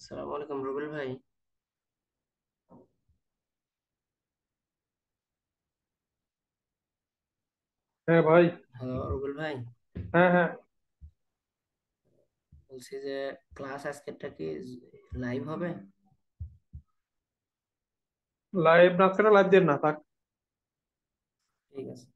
আসসালামু আলাইকুম রুবেল ভাই হ্যাঁ ভাই হ্যালো রুবেল ভাই হ্যাঁ হ্যাঁ বলছি যে ক্লাস আজকেরটা কি লাইভ হবে লাইভ না আজকে লাইভ দেন না থাক ঠিক আছে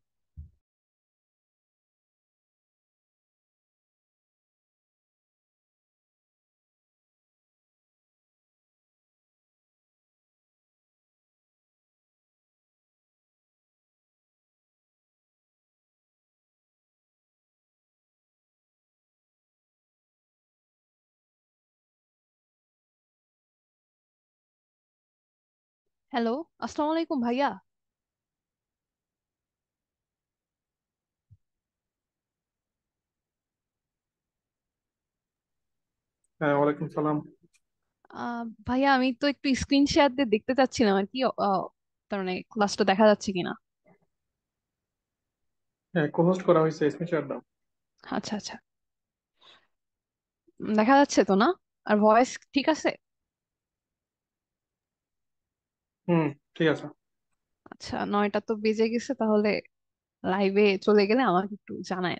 হ্যালো আসসালামু আলাইকুম ভাইয়া হ্যাঁ ওয়ালাইকুম সালাম আহ, ভাইয়া আমি তো একটু স্ক্রিন শেয়ার দিয়ে দেখতে চাচ্ছিলাম আর কি আহ, তার মানে ক্লাসটা দেখা যাচ্ছে কিনা কোহোস্ট হ্যাঁ, করা হয়েছে স্মিথ আড্ডা আচ্ছা আচ্ছা দেখা যাচ্ছে তো না আর ভয়েস ঠিক আছে হুম ঠিক আছে আচ্ছা নয়টা তো বেজে গেছে তাহলে লাইভে চলে গেলে আমাকে একটু জানায়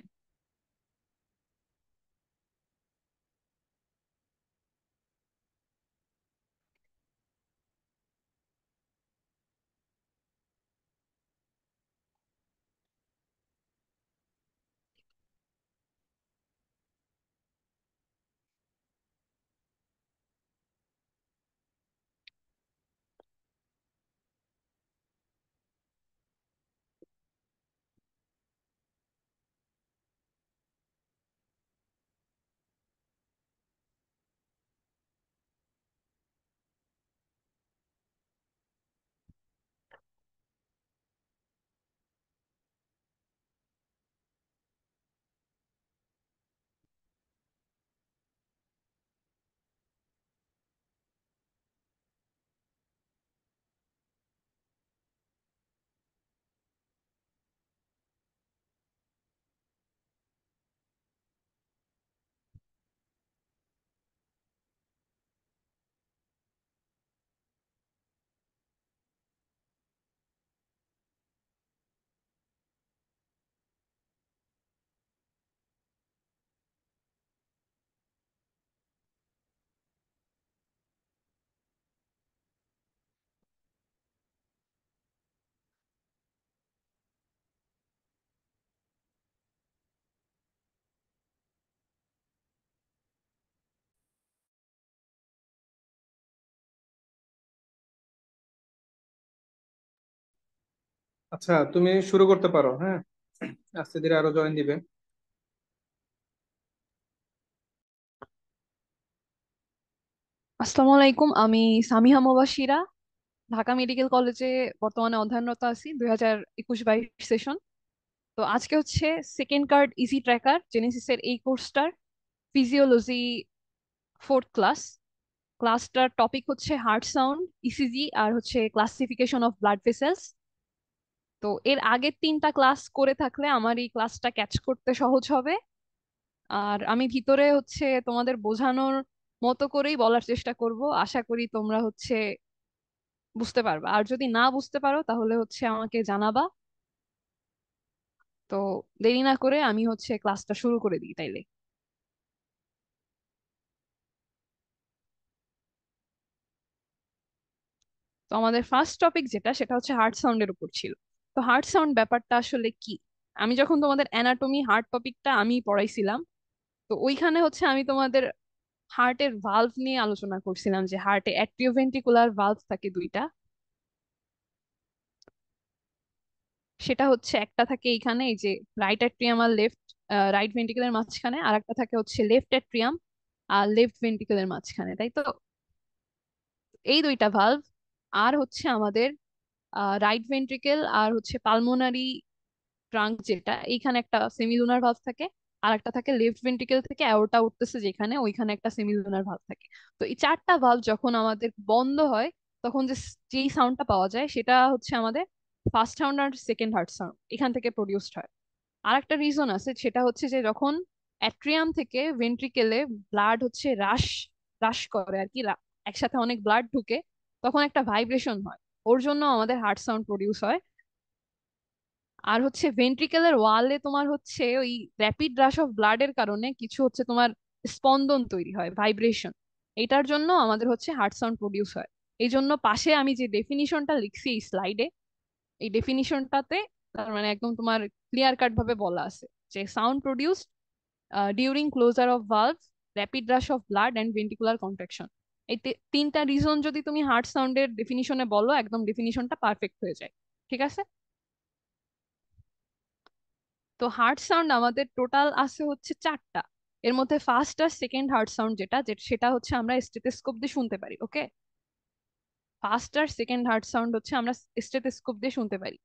আচ্ছা তুমি শুরু করতে পারো হ্যাঁ আস্তে ধীরে আরো জয়েন দিবে আসসালামু আলাইকুম আমি সামিহা মোবাশিরা ঢাকা মেডিকেল কলেজে বর্তমানে অধ্যয়নরত আছি দুই হাজার একুশ বাইশ সেশন তো আজকে হচ্ছে সেকেন্ড কার্ড ইজি ট্র্যাকার জেনেসিসের এই কোর্সটার ফিজিওলজি ফোর্থ ক্লাস ক্লাসটার টপিক হচ্ছে হার্ট সাউন্ড ইসিজি e আর হচ্ছে ক্লাসিফিকেশন অফ ব্লাড ভেসেলস তো এর আগের তিনটা ক্লাস করে থাকলে আমার এই ক্লাসটা ক্যাচ করতে সহজ হবে আর আমি ভিতরে হচ্ছে তোমাদের বোঝানোর মতো করেই বলার চেষ্টা করব আশা করি তোমরা হচ্ছে বুঝতে পারবা আর যদি না বুঝতে পারো তাহলে হচ্ছে আমাকে জানাবা তো দেরি না করে আমি হচ্ছে ক্লাসটা শুরু করে দিই তাইলে তো আমাদের ফার্স্ট টপিক যেটা সেটা হচ্ছে হার্ট সাউন্ডের উপর ছিল তো হার্ট সাউন্ড ব্যাপারটা আসলে কি আমি যখন তোমাদের অ্যানাটমি হার্ট টপিকটা আমি পড়াইছিলাম তো ওইখানে হচ্ছে আমি তোমাদের হার্টের ভালভ নিয়ে আলোচনা করছিলাম যে হার্টে অ্যাট্রিওভেন্টিকুলার ভালভ থাকে দুইটা সেটা হচ্ছে একটা থাকে এইখানে এই যে রাইট অ্যাট্রিয়াম আর লেফট রাইট ভেন্টিকুলের মাঝখানে আর একটা থাকে হচ্ছে লেফট অ্যাট্রিয়াম আর লেফট ভেন্টিকুলের মাঝখানে তাই তো এই দুইটা ভালভ আর হচ্ছে আমাদের রাইট ভেন্ট্রিকেল আর হচ্ছে পালমোনারি ট্রাঙ্ক যেটা এইখানে একটা সেমিলুনার ভাব থাকে আর একটা থাকে লেফট ভেন্ট্রিকেল থেকে অ্যাওরটা উঠতেছে যেখানে ওইখানে একটা সেমিলুনার ভাব থাকে তো এই চারটা ভাব যখন আমাদের বন্ধ হয় তখন যে যেই সাউন্ডটা পাওয়া যায় সেটা হচ্ছে আমাদের ফার্স্ট সাউন্ড আর সেকেন্ড হার্ট সাউন্ড এখান থেকে প্রডিউসড হয় আর একটা রিজন আছে সেটা হচ্ছে যে যখন অ্যাট্রিয়াম থেকে ভেন্ট্রিকেলে ব্লাড হচ্ছে রাশ রাশ করে আর কি একসাথে অনেক ব্লাড ঢুকে তখন একটা ভাইব্রেশন হয় ওর জন্য আমাদের হার্ট সাউন্ড প্রডিউস হয় আর হচ্ছে ভেন্ট্রিকেলের ওয়ালে তোমার হচ্ছে ওই র্যাপিড রাশ অফ ব্লাডের কারণে কিছু হচ্ছে তোমার স্পন্দন তৈরি হয় ভাইব্রেশন এটার জন্য আমাদের হচ্ছে হার্ট সাউন্ড প্রডিউস হয় এই জন্য পাশে আমি যে ডেফিনিশনটা লিখছি এই স্লাইডে এই ডেফিনিশনটাতে তার মানে একদম তোমার ক্লিয়ার কাট ভাবে বলা আছে যে sound produced during closure of valve rapid rush of blood and ventricular contraction এই তিনটা রিজন যদি তুমি হার্ট সাউন্ডের ডেফিনিশনে বলো একদম ডেফিনিশনটা পারফেক্ট হয়ে যায় ঠিক আছে তো হার্ট সাউন্ড আমাদের টোটাল আছে হচ্ছে চারটা এর মধ্যে ফার্স্ট আর সেকেন্ড হার্ট সাউন্ড যেটা সেটা হচ্ছে আমরা স্টেথোস্কোপ দিয়ে শুনতে পারি ওকে ফার্স্ট আর সেকেন্ড হার্ট সাউন্ড হচ্ছে আমরা স্টেথোস্কোপ দিয়ে শুনতে পারি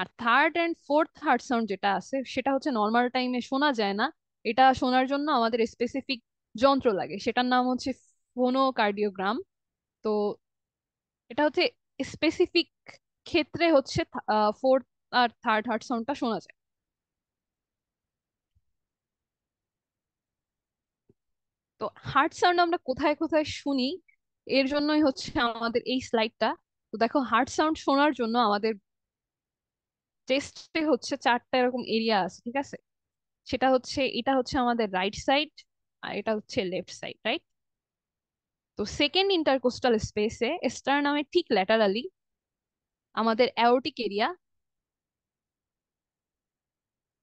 আর third and fourth heart sound যেটা আছে সেটা হচ্ছে নর্মাল টাইমে শোনা যায় না এটা শোনার জন্য আমাদের স্পেসিফিক যন্ত্র লাগে সেটার নাম হচ্ছে ফোনোকার্ডিওগ্রাম তো এটা হচ্ছে স্পেসিফিক ক্ষেত্রে হচ্ছে ফোর্থ আর থার্ড হার্ট সাউন্ডটা শোনা যায় তো হার্ট সাউন্ড আমরা কোথায় কোথায় শুনি এর জন্যই হচ্ছে আমাদের এই স্লাইডটা তো দেখো হার্ট সাউন্ড শোনার জন্য আমাদের চেস্টে হচ্ছে চারটা এরকম এরিয়া আছে ঠিক আছে সেটা হচ্ছে এটা হচ্ছে আমাদের রাইট সাইড আর এটা হচ্ছে লেফট সাইড রাইট তো সেকেন্ড ইন্টারকোস্টাল স্পেসে স্টার নামে ঠিক ল্যাটারালি আমাদের অ্যাওটিক এরিয়া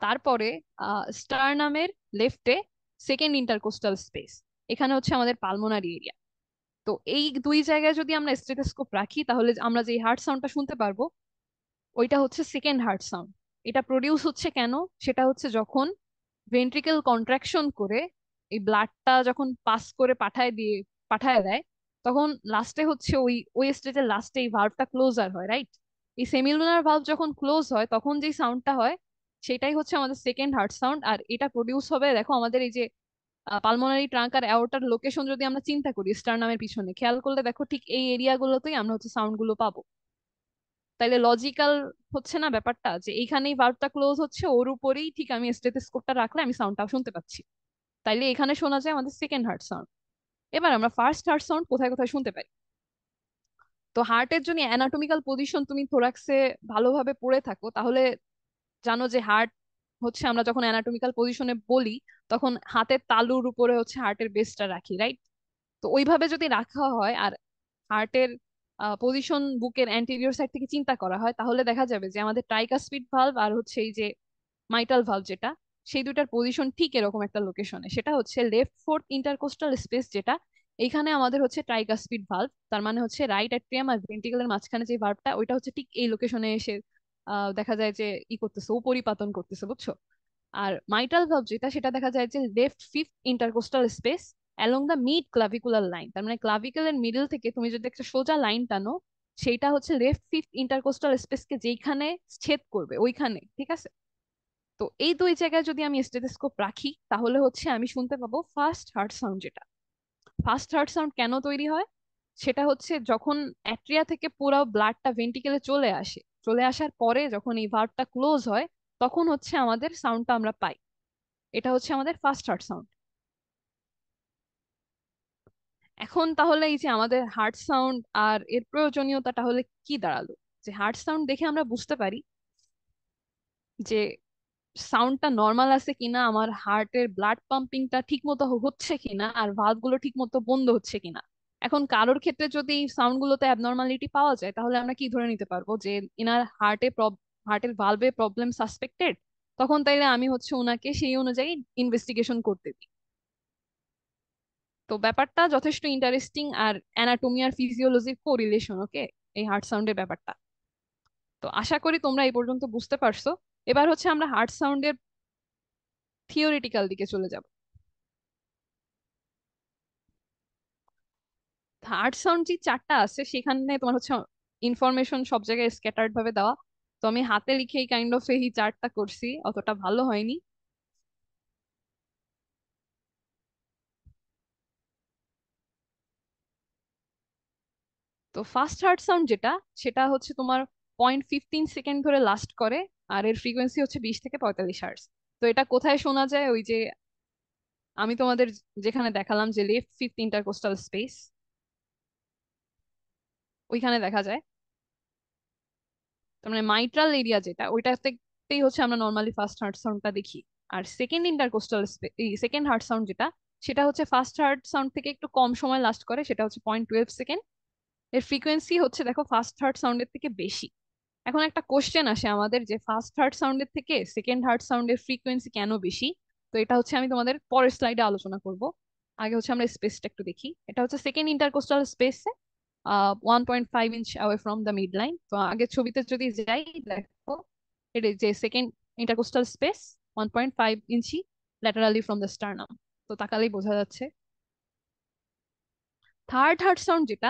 তারপরে স্টার নামের লেফটে সেকেন্ড ইন্টারকোস্টাল স্পেস এখানে হচ্ছে আমাদের পালমোনারি এরিয়া তো এই দুই জায়গায় যদি আমরা স্টেটাস্কোপ রাখি তাহলে আমরা যে হার্ট সাউন্ডটা শুনতে পারবো ওইটা হচ্ছে সেকেন্ড হার্ট সাউন্ড এটা প্রডিউস হচ্ছে কেন সেটা হচ্ছে যখন ভেন্ট্রিকেল কন্ট্রাকশন করে এই ব্লাডটা যখন পাস করে পাঠায় দিয়ে পাঠায় দেয় তখন লাস্টে হচ্ছে ওই ওই স্টেজের লাস্টে এই ভার্ভটা ক্লোজার হয় রাইট এই সেমিলুনার ভার্ভ যখন ক্লোজ হয় তখন যেই সাউন্ডটা হয় সেটাই হচ্ছে আমাদের সেকেন্ড হার্ট সাউন্ড আর এটা প্রডিউস হবে দেখো আমাদের এই যে পালমোনারি ট্রাঙ্ক আর অ্যাওর্টার লোকেশন যদি আমরা চিন্তা করি স্টারনামের পিছনে খেয়াল করলে দেখো ঠিক এই এরিয়াগুলোতেই আমরা হচ্ছে সাউন্ডগুলো পাবো তাইলে লজিক্যাল হচ্ছে না ব্যাপারটা যে এইখানেই ভার্ভটা ক্লোজ হচ্ছে ওর উপরেই ঠিক আমি স্টেথোস্কোপটা রাখলে আমি সাউন্ডটাও শুনতে পাচ্ছি তাইলে এখানে শোনা যায় আমাদের সেকেন্ড হার্ট সাউন্ড এবার আমরা ফার্স্ট হার্ট সাউন্ড কোথায় কোথায় শুনতে পারি তো হার্টের জন্য অ্যানাটমিক্যাল পজিশন তুমি থোরাক্সে ভালোভাবে পড়ে থাকো তাহলে জানো যে হার্ট হচ্ছে আমরা যখন অ্যানাটমিক্যাল পজিশনে বলি তখন হাতের তালুর উপরে হচ্ছে হার্টের বেসটা রাখি রাইট তো ওইভাবে যদি রাখা হয় আর হার্টের পজিশন বুকের অ্যান্টেরিয়র সাইড থেকে চিন্তা করা হয় তাহলে দেখা যাবে যে আমাদের টাইকাসপিড ভাল্ভ আর হচ্ছে এই যে মাইটাল ভাল্ভ যেটা সেই দুটার পজিশন ঠিক এরকম একটা লোকেশনে সেটা হচ্ছে লেফট ফোর্থ ইন্টারকোস্টাল স্পেস যেটা এইখানে আমাদের হচ্ছে ট্রাইগাসপিড ভাল্ভ তার মানে হচ্ছে রাইট অ্যাট্রিয়াম আর ভেন্ট্রিকলের মাঝখানে যে ভাল্ভটা ওইটা হচ্ছে ঠিক এই লোকেশনে এসে দেখা যায় যে ই করতেছে ও পরিপাতন করতেছে বুঝছো আর মাইটাল ভাব যেটা সেটা দেখা যায় যে left fifth intercostal space along the mid clavicular line তার মানে ক্লাভিকুলার মিডল থেকে তুমি যদি একটা সোজা লাইন টানো সেইটা হচ্ছে লেফট ফিফথ ইন্টারকোস্টাল স্পেসকে যেইখানে ছেদ করবে ওইখানে ঠিক আছে তো এই দুই জায়গায় যদি আমি স্টেথোস্কোপ রাখি তাহলে হচ্ছে আমি শুনতে পাবো ফার্স্ট হার্ট সাউন্ড যেটা ফার্স্ট হার্ট সাউন্ড কেন তৈরি হয় সেটা হচ্ছে যখন অ্যাট্রিয়া থেকে পুরো ব্লাডটা ভেন্টিকেলে চলে আসে চলে আসার পরে যখন এই ভার্ভটা ক্লোজ হয় তখন হচ্ছে আমাদের সাউন্ডটা আমরা পাই এটা হচ্ছে আমাদের ফার্স্ট হার্ট সাউন্ড এখন তাহলে এই যে আমাদের হার্ট সাউন্ড আর এর প্রয়োজনীয়তা তাহলে কি দাঁড়ালো যে হার্ট সাউন্ড দেখে আমরা বুঝতে পারি যে সাউন্ডটা নর্মাল আছে কিনা আমার হার্টের ব্লাড পাম্পিংটা ঠিক মতো হচ্ছে কিনা আর ভালভ গুলো ঠিক মতো বন্ধ হচ্ছে কিনা এখন কারোর ক্ষেত্রে যদি সাউন্ড গুলোতে অ্যাবনর্মালিটি পাওয়া যায় তাহলে আমরা কি ধরে নিতে পারবো যে এনার হার্টে হার্টের ভালভে প্রবলেম সাসপেক্টেড তখন তাইলে আমি হচ্ছে ওনাকে সেই অনুযায়ী ইনভেস্টিগেশন করতে দিই তো ব্যাপারটা যথেষ্ট ইন্টারেস্টিং আর অ্যানাটমি আর ফিজিওলজির কোরিলেশন ওকে এই হার্ট সাউন্ডের ব্যাপারটা তো আশা করি তোমরা এই পর্যন্ত বুঝতে পারছো এবার হচ্ছে আমরা হার্ট সাউন্ডের থিওরিটিক্যাল দিকে চলে যাব হার্ট সাউন্ড যে চারটা আছে সেখানে তোমার হচ্ছে ইনফরমেশন সব জায়গায় স্ক্যাটার্ড ভাবে দেওয়া তো আমি হাতে লিখে এই কাইন্ড অফ এই চার্টটা করছি অতটা ভালো হয়নি তো ফার্স্ট হার্ট সাউন্ড যেটা সেটা হচ্ছে তোমার পয়েন্ট ফিফটিন সেকেন্ড ধরে লাস্ট করে আর এর ফ্রিকোয়েন্সি হচ্ছে বিশ থেকে পঁয়তাল্লিশ হার্স তো এটা কোথায় শোনা যায় ওই যে আমি তোমাদের যেখানে দেখালাম যে লেফট ফিফথ ইন্টারকোস্টাল স্পেস ওইখানে দেখা যায় তার মানে মাইট্রাল এরিয়া যেটা ওইটাতেই হচ্ছে আমরা নর্মালি ফার্স্ট হার্ট সাউন্ডটা দেখি আর second intercostal second heart sound যেটা সেটা হচ্ছে ফার্স্ট হার্ট সাউন্ড থেকে একটু কম সময় লাস্ট করে সেটা হচ্ছে পয়েন্ট টুয়েলভ সেকেন্ড এর ফ্রিকোয়েন্সি হচ্ছে দেখো ফার্স্ট হার্ট সাউন্ডের থেকে বেশি এখন একটা কোশ্চেন আসে আমাদের যে ফার্স্ট হার্ট সাউন্ডের থেকে সেকেন্ড হার্ট সাউন্ডের ফ্রিকোয়েন্সি কেন বেশি তো এটা হচ্ছে আমি তোমাদের পরের স্লাইডে আলোচনা করব আগে হচ্ছে আমরা স্পেসটা একটু দেখি এটা হচ্ছে সেকেন্ড ইন্টারকোস্টাল স্পেসে one point five inch away from the mid line তো আগে ছবিতে যদি যাই দেখো এটা যে second intercostal space one point five inch laterally from the sternum তো তাকালেই বোঝা যাচ্ছে থার্ড হার্ট সাউন্ড যেটা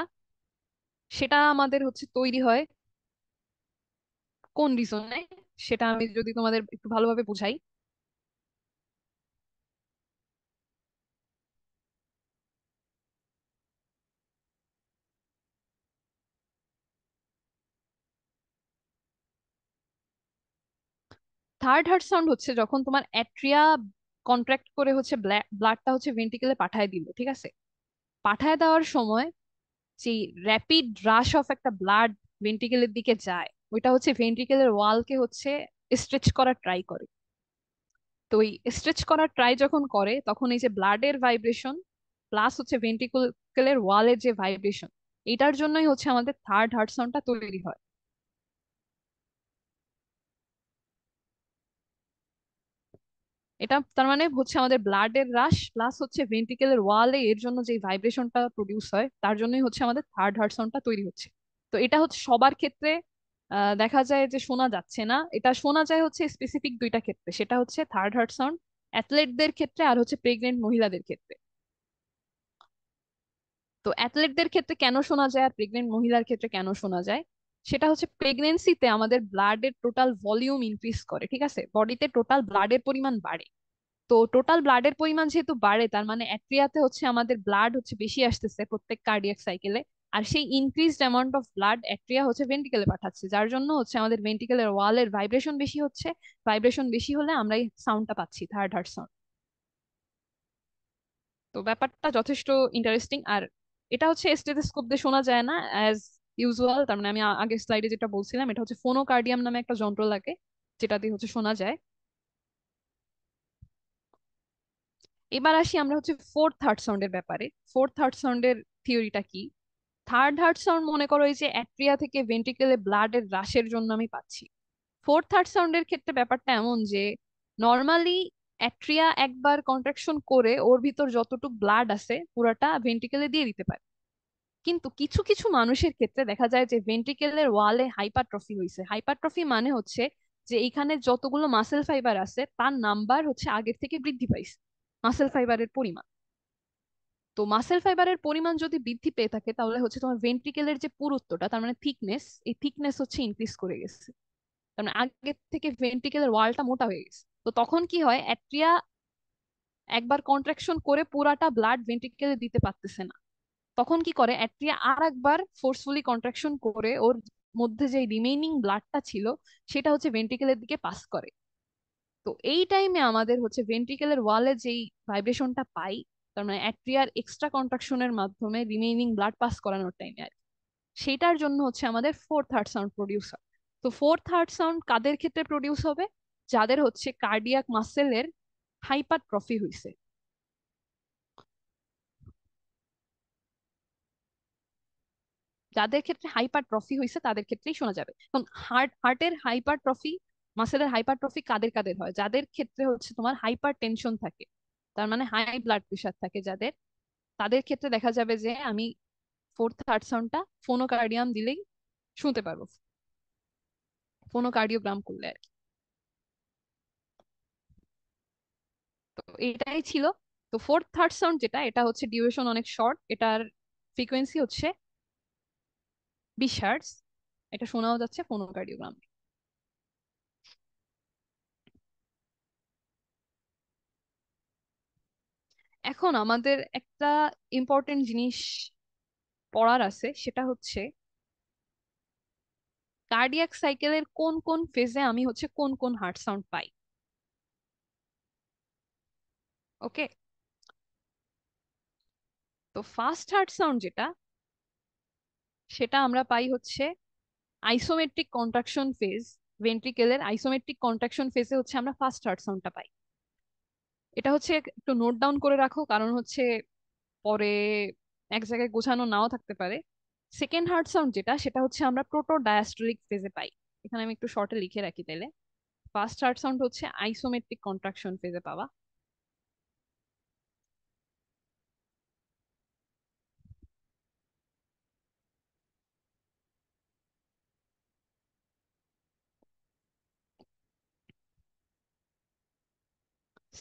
সেটা আমাদের হচ্ছে তৈরি হয় কোন রিজনে সেটা আমি যদি তোমাদের একটু ভালোভাবে বোঝাই থার্ড হার্ট সাউন্ড হচ্ছে যখন তোমার অ্যাট্রিয়া কন্ট্রাক্ট করে হচ্ছে ব্লাডটা হচ্ছে ভেন্টিকেলে পাঠায় দিল ঠিক আছে পাঠায় দেওয়ার সময় যে র্যাপিড রাশ অফ একটা ব্লাড ভেন্টিকেলের দিকে যায় ওইটা হচ্ছে ভেন্ট্রিকেলের ওয়ালকে হচ্ছে স্ট্রেচ করার ট্রাই করে তো ওই স্ট্রেচ করার ট্রাই যখন করে তখন এই যে ব্লাডের ভাইব্রেশন প্লাস হচ্ছে ওয়াল ওয়ালের যে ভাইব্রেশন এটার জন্যই হচ্ছে আমাদের থার্ড হার্ট সাউন্ডটা তৈরি হয় এটা তার মানে হচ্ছে আমাদের ব্লাডের হ্রাস প্লাস হচ্ছে ভেন্ট্রিকেলের ওয়ালে এর জন্য যে ভাইব্রেশনটা প্রডিউস হয় তার জন্যই হচ্ছে আমাদের থার্ড হার্ট সাউন্ডটা তৈরি হচ্ছে তো এটা হচ্ছে সবার ক্ষেত্রে দেখা যায় যে শোনা যাচ্ছে না এটা শোনা যায় হচ্ছে স্পেসিফিক দুইটা ক্ষেত্রে সেটা হচ্ছে থার্ড হার্ট সাউন্ড অ্যাথলেটদের ক্ষেত্রে আর হচ্ছে প্রেগনেন্ট মহিলাদের ক্ষেত্রে তো অ্যাথলেটদের ক্ষেত্রে কেন শোনা যায় আর প্রেগনেন্ট মহিলার ক্ষেত্রে কেন শোনা যায় সেটা হচ্ছে প্রেগনেন্সিতে আমাদের ব্লাডের টোটাল ভলিউম ইনক্রিজ করে ঠিক আছে বডিতে টোটাল ব্লাডের পরিমাণ বাড়ে তো টোটাল ব্লাডের পরিমাণ যেহেতু বাড়ে তার মানে অ্যাট্রিয়াতে হচ্ছে আমাদের ব্লাড হচ্ছে বেশি আসতেছে প্রত্যেক কার্ডিয়াক সাইকেলে আর সেই increased amount of blood atria হচ্ছে ভেন্টিকেলে পাঠাচ্ছে যার জন্য হচ্ছে আমাদের ভেন্টিকেলের ওয়ালের ভাইব্রেশন বেশি হচ্ছে ভাইব্রেশন বেশি হলে আমরা এই সাউন্ডটা পাচ্ছি থার্ড হার্ট সাউন্ড তো ব্যাপারটা যথেষ্ট ইন্টারেস্টিং আর এটা হচ্ছে স্টেথোস্কোপ দিয়ে শোনা যায় না অ্যাজ ইউজুয়াল তার মানে আমি আগের স্লাইডে যেটা বলছিলাম এটা হচ্ছে ফোনোকার্ডিয়াম নামে একটা যন্ত্র লাগে যেটা দিয়ে হচ্ছে শোনা যায় এবার আসি আমরা হচ্ছে ফোর্থ থার্ড সাউন্ডের ব্যাপারে ফোর্থ থার্ড সাউন্ডের থিওরিটা কি থার্ড হার্ট সাউন্ড মনে করো এই যে অ্যাট্রিয়া থেকে ব্লাড ব্লাডের হ্রাসের জন্য আমি পাচ্ছি ফোর্থ হার্ট সাউন্ডের ক্ষেত্রে ব্যাপারটা এমন যে নর্মালি অ্যাট্রিয়া একবার কন্ট্রাকশন করে ওর ভিতর যতটুকু ব্লাড আছে পুরাটা ভেন্টিকেলে দিয়ে দিতে পারে কিন্তু কিছু কিছু মানুষের ক্ষেত্রে দেখা যায় যে ভেন্টিকেলের ওয়ালে হাইপারট্রফি হয়েছে হাইপারট্রফি মানে হচ্ছে যে এইখানে যতগুলো মাসেল ফাইবার আছে তার নাম্বার হচ্ছে আগের থেকে বৃদ্ধি পাইছে মাসেল ফাইবারের পরিমাণ তো মাসেল ফাইবারের পরিমাণ যদি বৃদ্ধি পেয়ে থাকে তাহলে হচ্ছে তোমার ভেন্ট্রিকেলের যে পুরুত্বটা তার মানে থিকনেস এই থিকনেস হচ্ছে ইনক্রিজ করে গেছে তার মানে আগে থেকে ভেন্ট্রিকেলের ওয়ালটা মোটা হয়ে গেছে তো তখন কি হয় অ্যাট্রিয়া একবার কন্ট্রাকশন করে পুরাটা ব্লাড ভেন্ট্রিকেলে দিতে পারতেছে না তখন কি করে অ্যাট্রিয়া আর একবার ফোর্সফুলি কন্ট্রাকশন করে ওর মধ্যে যে রিমেইনিং ব্লাডটা ছিল সেটা হচ্ছে ভেন্ট্রিকেলের দিকে পাস করে তো এই টাইমে আমাদের হচ্ছে ভেন্ট্রিকেলের ওয়ালে যেই ভাইব্রেশনটা পাই তার মানে অ্যাট্রিয়ার এক্সট্রা কন্ট্রাকশনের মাধ্যমে রিমেইনিং ব্লাড পাস করানোর টাইমে আর সেটার জন্য হচ্ছে আমাদের ফোর্থ থার্ড সাউন্ড প্রডিউস হয় তো ফোর্থ থার্ড সাউন্ড কাদের ক্ষেত্রে প্রডিউস হবে যাদের হচ্ছে কার্ডিয়াক মাসেলের হাইপার ট্রফি হইছে যাদের ক্ষেত্রে হাইপার ট্রফি হয়েছে তাদের ক্ষেত্রেই শোনা যাবে এখন হার্ট হার্টের হাইপার ট্রফি মাসেলের ট্রফি কাদের কাদের হয় যাদের ক্ষেত্রে হচ্ছে তোমার হাইপার টেনশন থাকে তার মানে হাই ব্লাড প্রেশার থাকে যাদের তাদের ক্ষেত্রে দেখা যাবে যে আমি ফোর্থ থার্ড সাউন্ডটা ফোনোকার্ডিয়াম দিলেই শুনতে পারবো ফোনোকার্ডিওগ্রাম করলে আর কি তো এটাই ছিল তো ফোর্থ থার্ড সাউন্ড যেটা এটা হচ্ছে ডিউরেশন অনেক শর্ট এটার ফ্রিকোয়েন্সি হচ্ছে বিশ হার্টস এটা শোনাও যাচ্ছে ফোনোকার্ডিওগ্রাম এখন আমাদের একটা ইম্পর্টেন্ট জিনিস পড়ার আছে সেটা হচ্ছে কার্ডিয়াক সাইকেলের কোন কোন ফেজে আমি হচ্ছে কোন কোন হার্ট সাউন্ড পাই ওকে তো ফার্স্ট হার্ট সাউন্ড যেটা সেটা আমরা পাই হচ্ছে আইসোমেট্রিক কন্ট্রাকশন ফেজ ভেন্ট্রিকেলের আইসোমেট্রিক কন্ট্রাকশন ফেজে হচ্ছে আমরা ফার্স্ট হার্ট সাউন্ডটা পাই এটা হচ্ছে একটু নোট ডাউন করে রাখো কারণ হচ্ছে পরে এক জায়গায় গোছানো নাও থাকতে পারে সেকেন্ড হার্ট সাউন্ড যেটা সেটা হচ্ছে আমরা প্রোটো ডায়াস্ট্রিক ফেজে পাই এখানে আমি একটু শর্টে লিখে রাখি তাহলে ফার্স্ট হার্ট সাউন্ড হচ্ছে আইসোমেট্রিক কন্ট্রাকশন ফেজে পাওয়া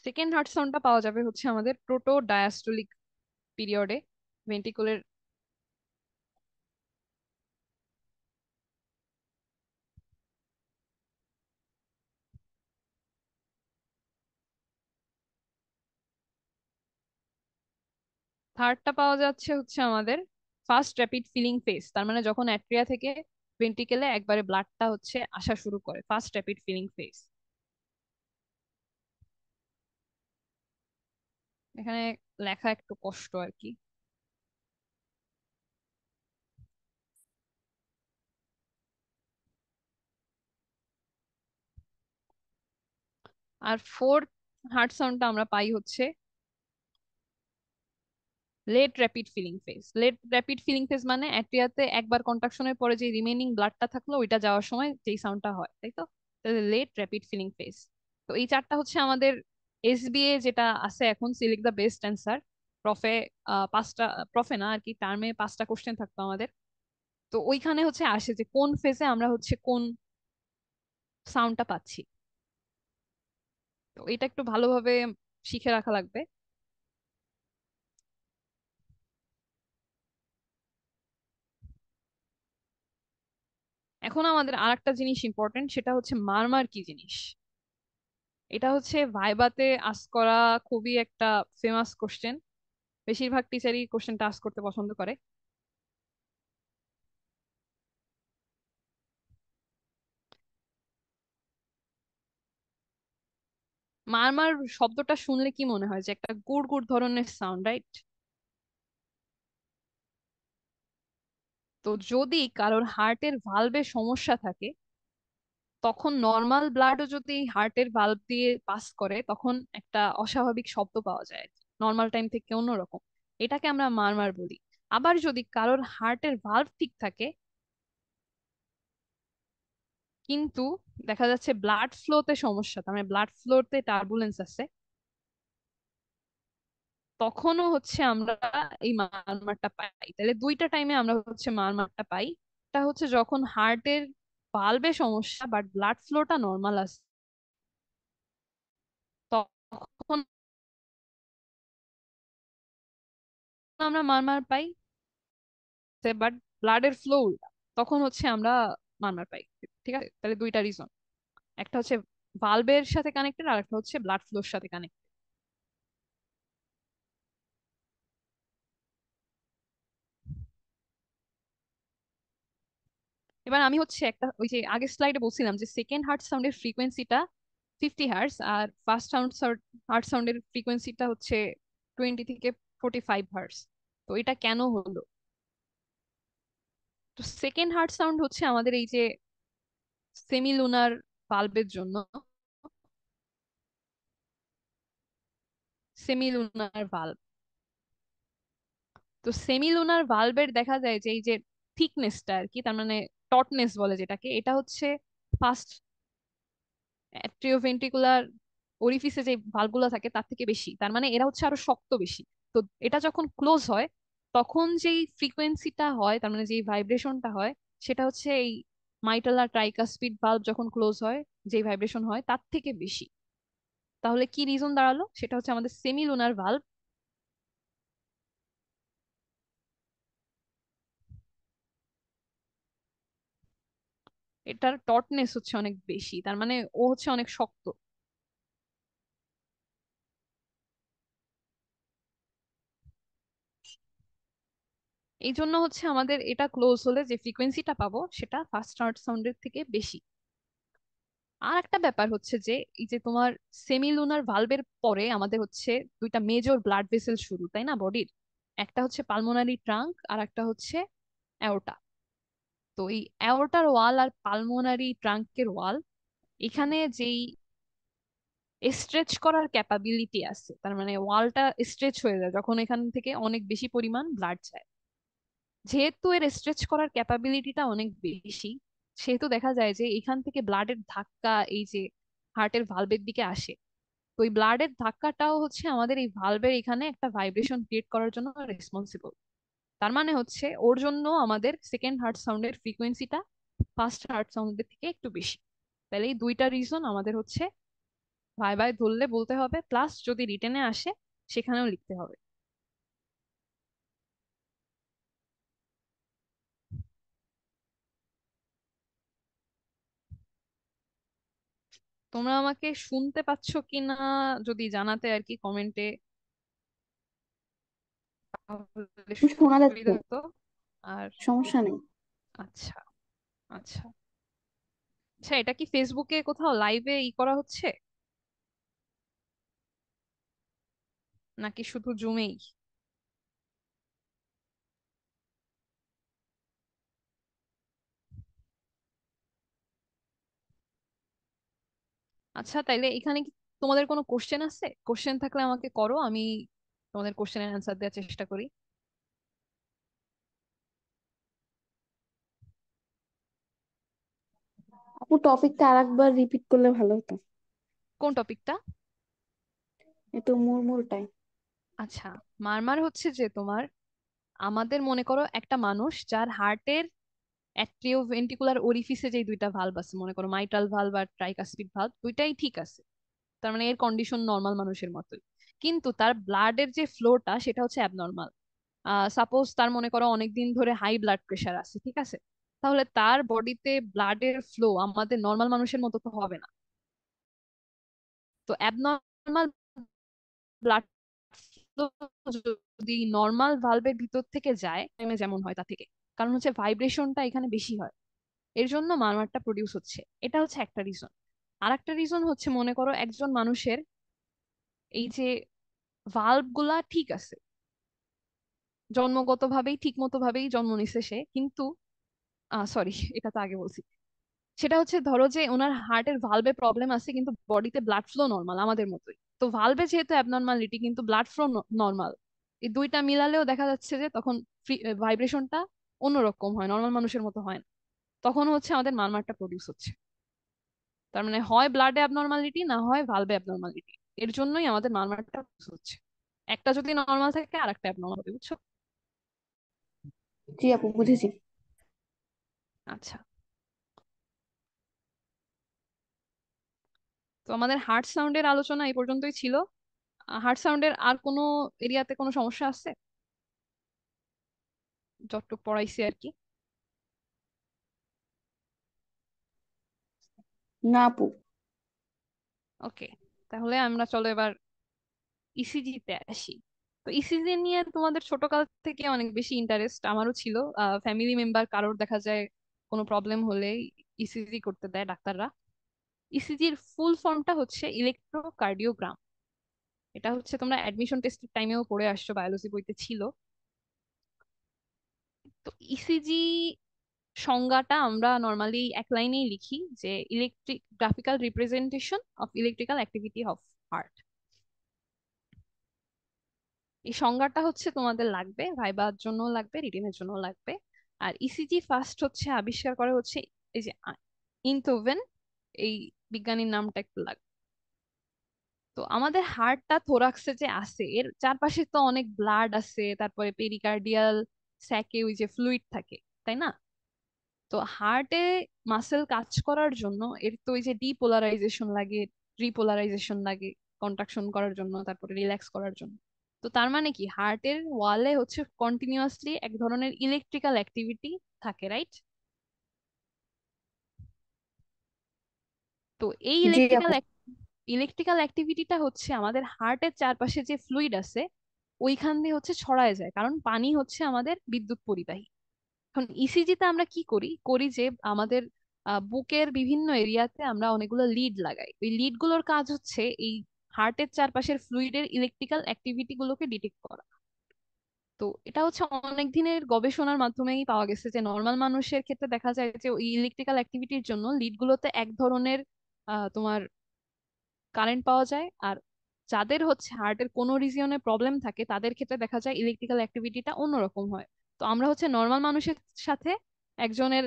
সেকেন্ড হার্ট সাউন্ডটা পাওয়া যাবে হচ্ছে আমাদের প্রোটো ডায়াস্টোলিক পিরিয়ডে ভেন্টিকুলের থার্ডটা পাওয়া যাচ্ছে হচ্ছে আমাদের ফার্স্ট র্যাপিড ফিলিং ফেস তার মানে যখন অ্যাট্রিয়া থেকে ভেন্টিকেলে একবারে ব্লাডটা হচ্ছে আসা শুরু করে ফার্স্ট র্যাপিড ফিলিং ফেস এখানে লেখা একটু কষ্ট আর কি আর ফোর্থ হার্ট সাউন্ডটা আমরা পাই হচ্ছে late rapid filling phase late rapid filling phase মানে অ্যাট্রিয়াতে একবার কন্ট্রাকশনের পরে যে রিমেনিং ব্লাডটা থাকলো ওইটা যাওয়ার সময় যেই সাউন্ডটা হয় তাই তো লেট র্যাপিড ফিলিং ফেজ তো এই চারটা হচ্ছে আমাদের এসবিএ যেটা আছে এখন সিলিক দ্য বেস্ট অ্যান্সার প্রফে পাঁচটা প্রফে না আর কি টার্মে পাঁচটা কোশ্চেন থাকতো আমাদের তো ওইখানে হচ্ছে আসে যে কোন ফেজে আমরা হচ্ছে কোন সাউন্ডটা পাচ্ছি তো এটা একটু ভালোভাবে শিখে রাখা লাগবে এখন আমাদের আর একটা জিনিস ইম্পর্টেন্ট সেটা হচ্ছে মারমার কি জিনিস এটা হচ্ছে ভাইবাতে আস্ক করা খুবই একটা ফেমাস কোশ্চেন বেশিরভাগ টিচারই কোশ্চেনটা আস্ক করতে পছন্দ করে মারমার শব্দটা শুনলে কি মনে হয় যে একটা গুড় গুড় ধরনের সাউন্ড রাইট তো যদি কারোর হার্টের ভালভে সমস্যা থাকে তখন নর্মাল ব্লাডও যদি হার্টের ভাল্ব দিয়ে পাস করে তখন একটা অস্বাভাবিক শব্দ পাওয়া যায় নর্মাল টাইম থেকে অন্যরকম এটাকে আমরা মারমার বলি আবার যদি কারোর হার্টের ভাল্ব ঠিক থাকে কিন্তু দেখা যাচ্ছে ব্লাড ফ্লোতে সমস্যা তার মানে ব্লাড ফ্লোতে টার্বুলেন্স আছে তখনও হচ্ছে আমরা এই মারমারটা পাই তাহলে দুইটা টাইমে আমরা হচ্ছে মারমারটা পাই এটা হচ্ছে যখন হার্টের ভালভে সমস্যা বাট ব্লাড ফ্লোটা নর্মাল আছে তখন আমরা মারমার পাই বাট ব্লাডের ফ্লো তখন হচ্ছে আমরা মারমার পাই ঠিক আছে তাহলে দুইটা রিজন একটা হচ্ছে ভালভের সাথে কানেক্টেড আর একটা হচ্ছে ব্লাড ফ্লোর সাথে কানেক্টেড এবার আমি হচ্ছে একটা ওই যে আগের স্লাইডে বলছিলাম যে সেকেন্ড হার্ট সাউন্ডের ফ্রিকোয়েন্সিটা ফিফটি হার্স আর ফার্স্ট সাউন্ড হার্ট সাউন্ডের ফ্রিকোয়েন্সিটা হচ্ছে টোয়েন্টি থেকে ফোর্টি ফাইভ হার্স তো এটা কেন হলো তো সেকেন্ড হার্ট সাউন্ড হচ্ছে আমাদের এই যে সেমিলুনার বাল্বের জন্য সেমিলুনার ভাল্ব তো সেমিলুনার ভাল্বের দেখা যায় যে এই যে থিকনেসটা আর কি তার মানে টটনেস বলে যেটাকে এটা হচ্ছে ফার্স্ট অ্যাট্রিওভেন্টিকুলার ওরিফিসে যে ভালগুলো থাকে তার থেকে বেশি তার মানে এরা হচ্ছে আরো শক্ত বেশি তো এটা যখন ক্লোজ হয় তখন যেই ফ্রিকোয়েন্সিটা হয় তার মানে যেই ভাইব্রেশনটা হয় সেটা হচ্ছে এই মাইটাল আর ট্রাইকাসপিড ভাল্ব যখন ক্লোজ হয় যেই ভাইব্রেশন হয় তার থেকে বেশি তাহলে কি রিজন দাঁড়ালো সেটা হচ্ছে আমাদের সেমি লুনার ভাল্ব এটার টটনেস হচ্ছে অনেক বেশি তার মানে ও হচ্ছে অনেক শক্ত এই জন্য হচ্ছে আমাদের এটা ক্লোজ হলে যে ফ্রিকোয়েন্সিটা পাবো সেটা ফার্স্ট আর্ট সাউন্ডের থেকে বেশি আর একটা ব্যাপার হচ্ছে যে এই যে তোমার সেমিলুনার ভালভের পরে আমাদের হচ্ছে দুইটা মেজর ব্লাড ভেসেল শুরু তাই না বডির একটা হচ্ছে পালমোনারি ট্রাঙ্ক আর একটা হচ্ছে অ্যাওটা তো এই অ্যাওর্টার ওয়াল আর পালমোনারি ট্রাঙ্কের ওয়াল এখানে যেই স্ট্রেচ করার ক্যাপাবিলিটি আছে তার মানে ওয়ালটা স্ট্রেচ হয়ে যায় যখন এখান থেকে অনেক বেশি পরিমাণ ব্লাড যায় যেহেতু এর স্ট্রেচ করার ক্যাপাবিলিটিটা অনেক বেশি সেহেতু দেখা যায় যে এখান থেকে ব্লাডের ধাক্কা এই যে হার্টের ভালভের দিকে আসে তো এই ব্লাডের ধাক্কাটাও হচ্ছে আমাদের এই ভালভের এখানে একটা ভাইব্রেশন ক্রিয়েট করার জন্য রেসপন্সিবল তার মানে হচ্ছে ওর জন্য আমাদের সেকেন্ড হার্ট সাউন্ডের ফ্রিকোয়েন্সিটা ফার্স্ট হার্ট সাউন্ডের থেকে একটু বেশি তাহলে এই দুইটা রিজন আমাদের হচ্ছে ভাই ভাই ধরলে বলতে হবে প্লাস যদি রিটেনে আসে সেখানেও লিখতে হবে তোমরা আমাকে শুনতে পাচ্ছ কিনা যদি জানাতে আর কি কমেন্টে শোনা যাচ্ছে তো আর সমস্যা নেই আচ্ছা আচ্ছা আচ্ছা এটা কি ফেসবুকে কোথাও লাইভে ই করা হচ্ছে নাকি শুধু জুমেই আচ্ছা তাইলে এখানে কি তোমাদের কোনো কোশ্চেন আছে কোশ্চেন থাকলে আমাকে করো আমি তোমাদের কোশ্চেনের অ্যান্সার দেওয়ার চেষ্টা করি আপু টপিকটা আরেকবার রিপিট করলে ভালো হতো কোন টপিকটা এতো মুরমুরটাই আচ্ছা মারমার হচ্ছে যে তোমার আমাদের মনে করো একটা মানুষ যার হার্টের অ্যাট্রিও ভেন্টিকুলার ওরিফিসে যে দুইটা ভালভ আছে মনে করো মাইট্রাল ভালভ আর ট্রাইকাস্পিড ভালভ দুইটাই ঠিক আছে তার মানে এর কন্ডিশন নর্মাল মানুষের মতোই কিন্তু তার ব্লাডের যে ফ্লোটা সেটা হচ্ছে অ্যাবনর্মাল সাপোজ তার মনে করো অনেকদিন ধরে হাই ব্লাড প্রেশার আছে ঠিক আছে তাহলে তার বডিতে ব্লাডের ফ্লো আমাদের নর্মাল মানুষের মতো তো হবে না তো অ্যাবনর্মাল ব্লাড ফ্লো যদি নর্মাল ভালভের ভিতর থেকে যায় যেমন হয় তা থেকে কারণ হচ্ছে ভাইব্রেশনটা এখানে বেশি হয় এর জন্য মারমারটা প্রডিউস হচ্ছে এটা হচ্ছে একটা রিজন আর একটা রিজন হচ্ছে মনে করো একজন মানুষের এই যে ভাল্বগুলা ঠিক আছে জন্মগতভাবেই ঠিক মতো ভাবেই জন্ম নিছে সে কিন্তু সরি এটা তো আগে বলছি সেটা হচ্ছে ধরো যে ওনার হার্টের ভালভে প্রবলেম আছে কিন্তু বডিতে ব্লাড ফ্লো নর্মাল আমাদের মতোই তো ভালভে যেহেতু অ্যাবনর্মালিটি কিন্তু ব্লাড ফ্লো নর্মাল এই দুইটা মিলালেও দেখা যাচ্ছে যে তখন ভাইব্রেশনটা অন্যরকম হয় নর্মাল মানুষের মতো হয় না তখন হচ্ছে আমাদের মারমারটা প্রডিউস হচ্ছে তার মানে হয় ব্লাডে অ্যাবনর্মালিটি না হয় ভালভে অ্যাবনর্মালিটি এর জন্যই আমাদের নর্মালটা হচ্ছে একটা যদি নর্মাল থাকে আর একটা অ্যাবনর্মাল হবে বুঝছো জি আপু বুঝেছি আচ্ছা তো আমাদের হার্ট সাউন্ডের আলোচনা এই পর্যন্তই ছিল হার্ট সাউন্ডের আর কোনো এরিয়াতে কোনো সমস্যা আছে যতটুক পড়াইছি আর কি না আপু ওকে তাহলে আমরা চলো এবার ইসিজিতে e আসি তো ইসিজি e নিয়ে তোমাদের ছোটকাল থেকে অনেক বেশি ইন্টারেস্ট আমারও ছিল ফ্যামিলি মেম্বার কারোর দেখা যায় কোনো প্রবলেম হলে ইসিজি করতে দেয় ডাক্তাররা ইসিজির ফুল ফর্মটা হচ্ছে ইলেকট্রোকার্ডিওগ্রাম এটা হচ্ছে তোমরা অ্যাডমিশন টেস্টের টাইমেও পড়ে আসছো বায়োলজি বইতে ছিল তো ইসিজি e সংজ্ঞাটা আমরা নর্মালি এক লাইনেই লিখি যে electric graphical representation of electrical activity of heart এই সংজ্ঞাটা হচ্ছে তোমাদের লাগবে ভাইবার জন্য লাগবে রিটেনের জন্য লাগবে আর ইসিজি e ফার্স্ট হচ্ছে আবিষ্কার করে হচ্ছে এই যে ইনটোভেন এই বিজ্ঞানীর নামটা একটু লাগবে তো আমাদের হার্টটা থোরাক্সে যে আছে এর চারপাশে তো অনেক ব্লাড আছে তারপরে পেরিকার্ডিয়াল স্যাকে ওই যে ফ্লুইড থাকে তাই না তো হার্টে মাসেল কাজ করার জন্য এর তো ওই যে ডিপোলারাইজেশন লাগে রিপোলারাইজেশন লাগে কন্ট্রাকশন করার জন্য তারপরে রিল্যাক্স করার জন্য তো তার মানে কি হার্টের ওয়ালে হচ্ছে কন্টিনিউয়াসলি এক ধরনের ইলেকট্রিক্যাল অ্যাক্টিভিটি থাকে রাইট তো এই ইলেকট্রিক্যাল ইলেকট্রিক্যাল অ্যাক্টিভিটিটা হচ্ছে আমাদের হার্টের চারপাশে যে ফ্লুইড আছে ওইখান দিয়ে হচ্ছে ছড়ায় যায় কারণ পানি হচ্ছে আমাদের বিদ্যুৎ পরিবাহী এখন ইসিজিতে e আমরা কি করি করি যে আমাদের বুকের বিভিন্ন এরিয়াতে আমরা অনেকগুলো লিড লাগাই ওই লিডগুলোর কাজ হচ্ছে এই হার্টের চারপাশের ফ্লুইডের ইলেকট্রিক্যাল অ্যাক্টিভিটি গুলোকে ডিটেক্ট করা তো এটা হচ্ছে অনেক দিনের গবেষণার মাধ্যমেই পাওয়া গেছে যে নর্মাল মানুষের ক্ষেত্রে দেখা যায় যে ওই ইলেকট্রিক্যাল অ্যাক্টিভিটির জন্য লিডগুলোতে এক ধরনের তোমার কারেন্ট পাওয়া যায় আর যাদের হচ্ছে হার্টের কোনো রিজিয়নে প্রবলেম থাকে তাদের ক্ষেত্রে দেখা যায় ইলেকট্রিক্যাল অ্যাক্টিভিটিটা অন্যরকম হয় তো আমরা হচ্ছে নর্মাল মানুষের সাথে একজনের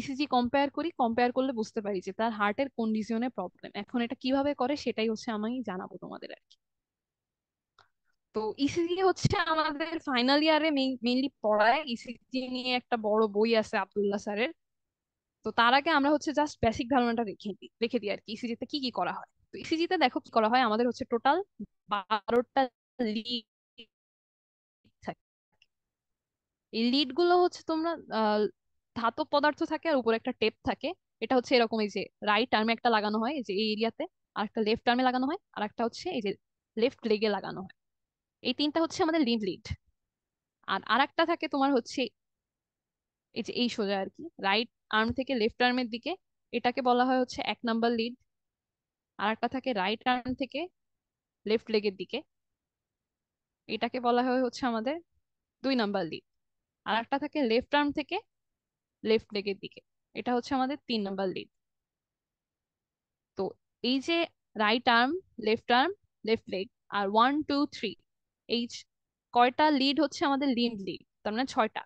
ইসিজি কম্পেয়ার e করি কম্পেয়ার করলে বুঝতে পারি যে তার হার্টের কন্ডিশনে প্রবলেম এখন এটা কিভাবে করে সেটাই হচ্ছে আমি জানাবো তোমাদের আর কি তো ইসিজি e হচ্ছে আমাদের ফাইনাল ইয়ারে মেইনলি পড়ায় ইসিজি e নিয়ে একটা বড় বই আছে আবদুল্লাহ স্যারের তো তার আগে আমরা হচ্ছে জাস্ট বেসিক ধারণাটা রেখে দিই রেখে দিই আর কি ইসিজিতে কি কি করা হয় তো ইসিজিতে দেখো কি করা হয় আমাদের হচ্ছে টোটাল বারোটা লিগ এই লিড গুলো হচ্ছে তোমরা ধাতব পদার্থ থাকে আর উপরে একটা টেপ থাকে এটা হচ্ছে এরকম এই যে রাইট আর্মে একটা লাগানো হয় এই যে এই এরিয়াতে আর একটা লেফট আর্মে লাগানো হয় আর একটা হচ্ছে এই যে লেফট লেগে লাগানো হয় এই তিনটা হচ্ছে আমাদের লিড লিড আর আর একটা থাকে তোমার হচ্ছে এই যে এই সোজা আর কি রাইট আর্ম থেকে লেফট আর্মের দিকে এটাকে বলা হয় হচ্ছে এক নাম্বার লিড আর একটা থাকে রাইট আর্ম থেকে লেফট লেগের দিকে এটাকে বলা হয় হচ্ছে আমাদের দুই নাম্বার লিড আর একটা থাকে লেফট আর্ম থেকে লেফট লেগের দিকে এটা হচ্ছে আমাদের তিন নম্বর লিড তো এই যে right arm left arm left leg আর ওয়ান টু থ্রি এই কয়টা লিড হচ্ছে আমাদের লিম লিড তার মানে ছয়টা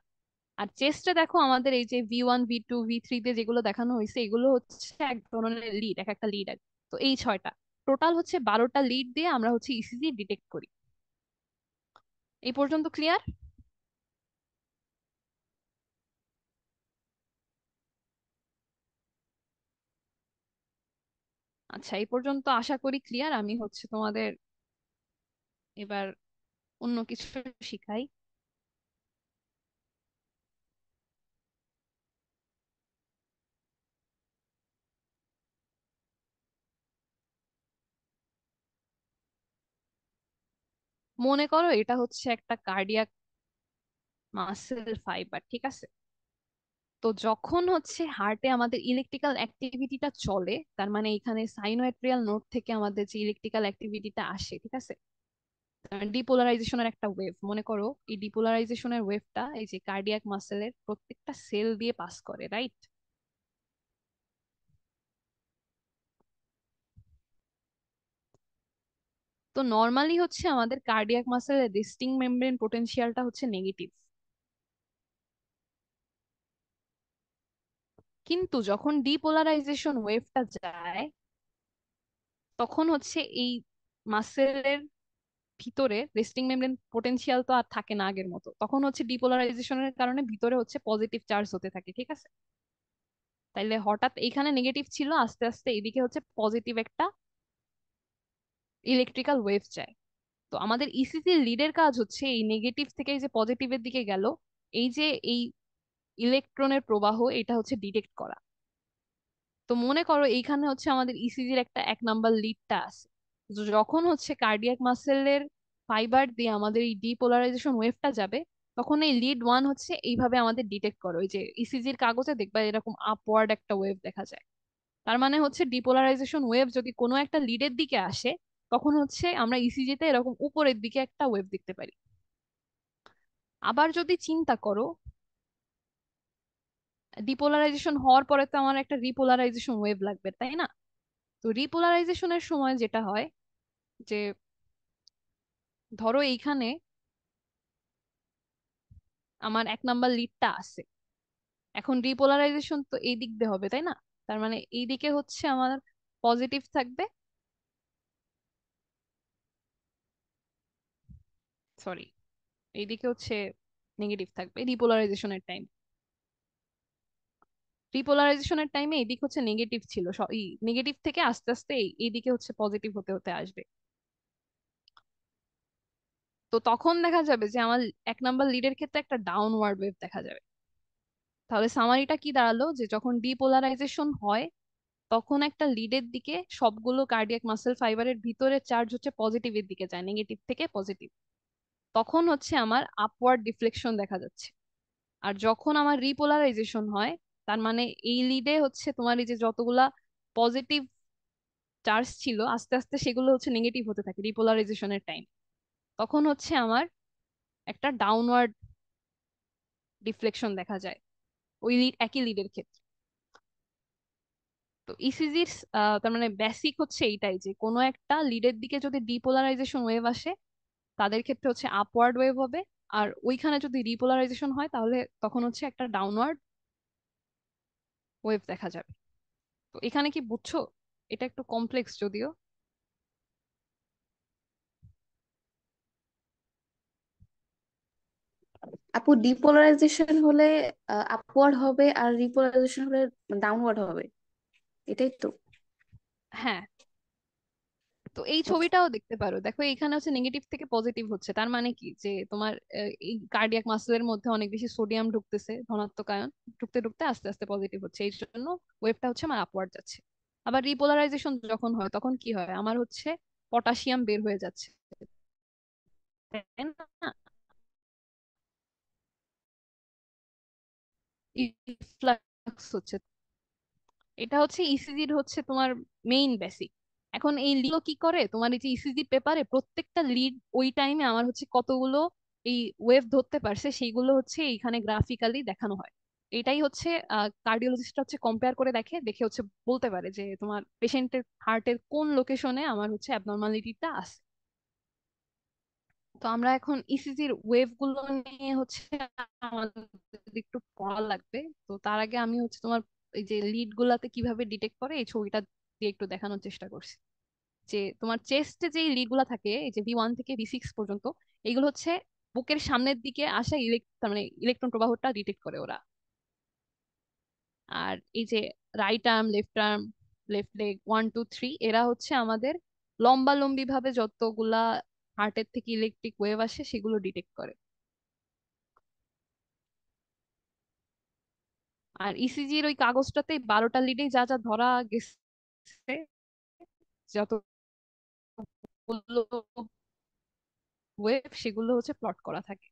আর চেস্টে দেখো আমাদের এই যে V one V two V three দিয়ে যেগুলো দেখানো হয়েছে এগুলো হচ্ছে এক ধরনের লিড এক একটা লিড তো এই ছয়টা টোটাল হচ্ছে বারোটা লিড দিয়ে আমরা হচ্ছে ইসিজি e ডিটেক্ট করি এই পর্যন্ত ক্লিয়ার আচ্ছা এই পর্যন্ত আশা করি ক্লিয়ার আমি হচ্ছে তোমাদের এবার অন্য কিছু শিখাই মনে করো এটা হচ্ছে একটা কার্ডিয়াক মাসেল ফাইবার ঠিক আছে তো যখন হচ্ছে হার্টে আমাদের ইলেকট্রিক্যাল অ্যাক্টিভিটিটা চলে তার মানে এখানে সাইনোয়েট্রিয়াল নোট থেকে আমাদের যে ইলেকট্রিক্যাল অ্যাক্টিভিটিটা আসে ঠিক আছে ডিপোলারাইজেশনের একটা ওয়েভ মনে করো এই ডিপোলারাইজেশনের ওয়েভটা এই যে কার্ডিয়াক মাসেলের প্রত্যেকটা সেল দিয়ে পাস করে রাইট তো নর্মালি হচ্ছে আমাদের কার্ডিয়াক মাসেলের রেস্টিং মেমব্রেন পোটেনশিয়ালটা হচ্ছে নেগেটিভ কিন্তু যখন ডিপোলারাইজেশন ওয়েভটা যায় তখন হচ্ছে এই মাসেলের ভিতরে রেস্টিং মেমব্রেন পটেনশিয়াল তো আর থাকে না আগের মতো তখন হচ্ছে ডিপোলারাইজেশনের কারণে ভিতরে হচ্ছে পজিটিভ চার্জ হতে থাকে ঠিক আছে তাইলে হঠাৎ এখানে নেগেটিভ ছিল আস্তে আস্তে এদিকে হচ্ছে পজিটিভ একটা ইলেকট্রিক্যাল ওয়েভ যায় তো আমাদের ইসিসি e লিডের কাজ হচ্ছে এই নেগেটিভ থেকে এই যে পজিটিভের দিকে গেল এই যে এই ইলেকট্রনের প্রবাহ এটা হচ্ছে ডিটেক্ট করা তো মনে করো এইখানে হচ্ছে আমাদের ইসিজির e একটা এক নাম্বার লিডটা আছে যখন হচ্ছে কার্ডিয়াক মাসেলের ফাইবার দিয়ে আমাদের এই ডিপোলারাইজেশন ওয়েভটা যাবে তখন এই লিড ওয়ান হচ্ছে এইভাবে আমাদের ডিটেক্ট করো ওই যে ইসিজির e কাগজে দেখবা এরকম আপওয়ার্ড একটা ওয়েভ দেখা যায় তার মানে হচ্ছে ডিপোলারাইজেশন ওয়েভ যদি কোনো একটা লিডের দিকে আসে তখন হচ্ছে আমরা ইসিজিতে e এরকম উপরের দিকে একটা ওয়েভ দেখতে পারি আবার যদি চিন্তা করো ডিপোলারাইজেশন হওয়ার পরে তো আমার একটা রিপোলারাইজেশন ওয়েভ লাগবে তাই না তো রিপোলারাইজেশনের সময় যেটা হয় যে ধরো এইখানে আমার এক নাম্বার লিডটা আছে এখন রিপোলারাইজেশন তো এই দিক দিয়ে হবে তাই না তার মানে এই দিকে হচ্ছে আমার পজিটিভ থাকবে সরি এইদিকে হচ্ছে নেগেটিভ থাকবে রিপোলারাইজেশনের টাইম রিপোলারাইজেশনের টাইমে এই দিক হচ্ছে নেগেটিভ ছিল নেগেটিভ থেকে আস্তে আস্তে এই দিকে হচ্ছে পজিটিভ হতে হতে আসবে তো তখন দেখা যাবে যে আমার এক নাম্বার লিডের ক্ষেত্রে একটা ডাউনওয়ার্ড ওয়েভ দেখা যাবে তাহলে সামারিটা কি দাঁড়ালো যে যখন ডিপোলারাইজেশন হয় তখন একটা লিডের দিকে সবগুলো কার্ডিয়াক মাসেল ফাইবারের ভিতরে চার্জ হচ্ছে পজিটিভের দিকে যায় নেগেটিভ থেকে পজিটিভ তখন হচ্ছে আমার আপওয়ার্ড ডিফ্লেকশন দেখা যাচ্ছে আর যখন আমার রিপোলারাইজেশন হয় তার মানে এই লিডে হচ্ছে তোমার এই যে যতগুলা পজিটিভ চার্জ ছিল আস্তে আস্তে সেগুলো হচ্ছে নেগেটিভ হতে থাকে রিপোলারাইজেশনের টাইম তখন হচ্ছে আমার একটা ডাউনওয়ার্ড ডিফ্লেকশন দেখা যায় ওই লিড একই লিডের ক্ষেত্রে তো ইসিজির e তার মানে বেসিক হচ্ছে এইটাই যে কোনো একটা লিডের দিকে যদি ডিপোলারাইজেশন ওয়েভ আসে তাদের ক্ষেত্রে হচ্ছে আপওয়ার্ড ওয়েভ হবে আর ওইখানে যদি রিপোলারাইজেশন হয় তাহলে তখন হচ্ছে একটা ডাউনওয়ার্ড ওয়েভ দেখা যাবে তো এখানে কি বুঝছো এটা একটু কমপ্লেক্স যদিও আপু ডিপোলারাইজেশন হলে আপওয়ার্ড হবে আর রিপোলারাইজেশন হলে ডাউনওয়ার্ড হবে এটাই তো হ্যাঁ তো এই ছবিটাও দেখতে পারো দেখো এখানে হচ্ছে নেগেটিভ থেকে পজিটিভ হচ্ছে তার মানে কি যে তোমার এই কার্ডিয়াক মাসেলের মধ্যে অনেক বেশি সোডিয়াম ঢুকতেছে ধনাত্মক আয়ন ঢুকতে ঢুকতে আস্তে আস্তে পজিটিভ হচ্ছে এই জন্য ওয়েভটা হচ্ছে আমার আপওয়ার্ড যাচ্ছে আবার রিপোলারাইজেশন যখন হয় তখন কি হয় আমার হচ্ছে পটাশিয়াম বের হয়ে যাচ্ছে হচ্ছে এটা হচ্ছে ইসিজির e হচ্ছে তোমার মেইন বেসিক এখন এই লিডও কি করে তোমার এই যে ইসিজি e পেপারে প্রত্যেকটা লিড ওই টাইমে আমার হচ্ছে কতগুলো এই ওয়েভ ধরতে পারছে সেইগুলো হচ্ছে এইখানে গ্রাফিক্যালি দেখানো হয় এটাই হচ্ছে কার্ডিওলজিস্ট হচ্ছে কম্পেয়ার করে দেখে দেখে হচ্ছে বলতে পারে যে তোমার পেশেন্টের হার্টের কোন লোকেশনে আমার হচ্ছে অ্যাবনর্মালিটিটা আছে তো আমরা এখন ইসিজির e ওয়েভগুলো নিয়ে হচ্ছে আমাদের একটু পড়া লাগবে তো তার আগে আমি হচ্ছে তোমার এই যে লিড গুলাতে কিভাবে ডিটেক্ট করে এই ছবিটা দিয়ে একটু দেখানোর চেষ্টা করছি যে তোমার চেস্টে যে লিডগুলা থাকে এই যে ভি ওয়ান থেকে ভি সিক্স পর্যন্ত এইগুলো হচ্ছে বুকের সামনের দিকে আসা ইলেক মানে ইলেকট্রন প্রবাহটা ডিটেক্ট করে ওরা আর এই যে right arm left arm left leg one two three এরা হচ্ছে আমাদের লম্বালম্বি ভাবে যতগুলা হার্টের থেকে ইলেকট্রিক ওয়েভ আসে সেগুলো ডিটেক্ট করে আর ইসিজির e ওই কাগজটাতে বারোটা লিডে যা যা ধরা গেছে যত ওয়েব সেগুলো হচ্ছে প্লট করা থাকে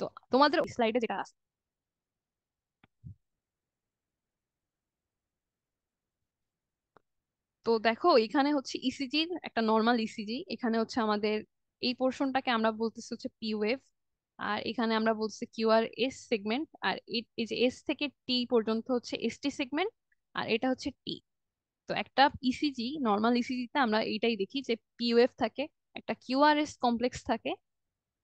তো তোমাদের স্লাইডে যেটা আছে তো দেখো এখানে হচ্ছে ইসিজির e একটা নর্মাল ইসিজি e এখানে হচ্ছে আমাদের এই পোর্শনটাকে আমরা বলতেছি হচ্ছে পি ওয়েভ আর এখানে আমরা বলছি কিউআর এস সেগমেন্ট আর এই যে এস থেকে টি পর্যন্ত হচ্ছে এসটি সেগমেন্ট আর এটা হচ্ছে টি তো একটা ইসিজি নর্মাল ইসিজিতে আমরা এইটাই দেখি যে পিওএফ থাকে একটা কিউআরএস কমপ্লেক্স থাকে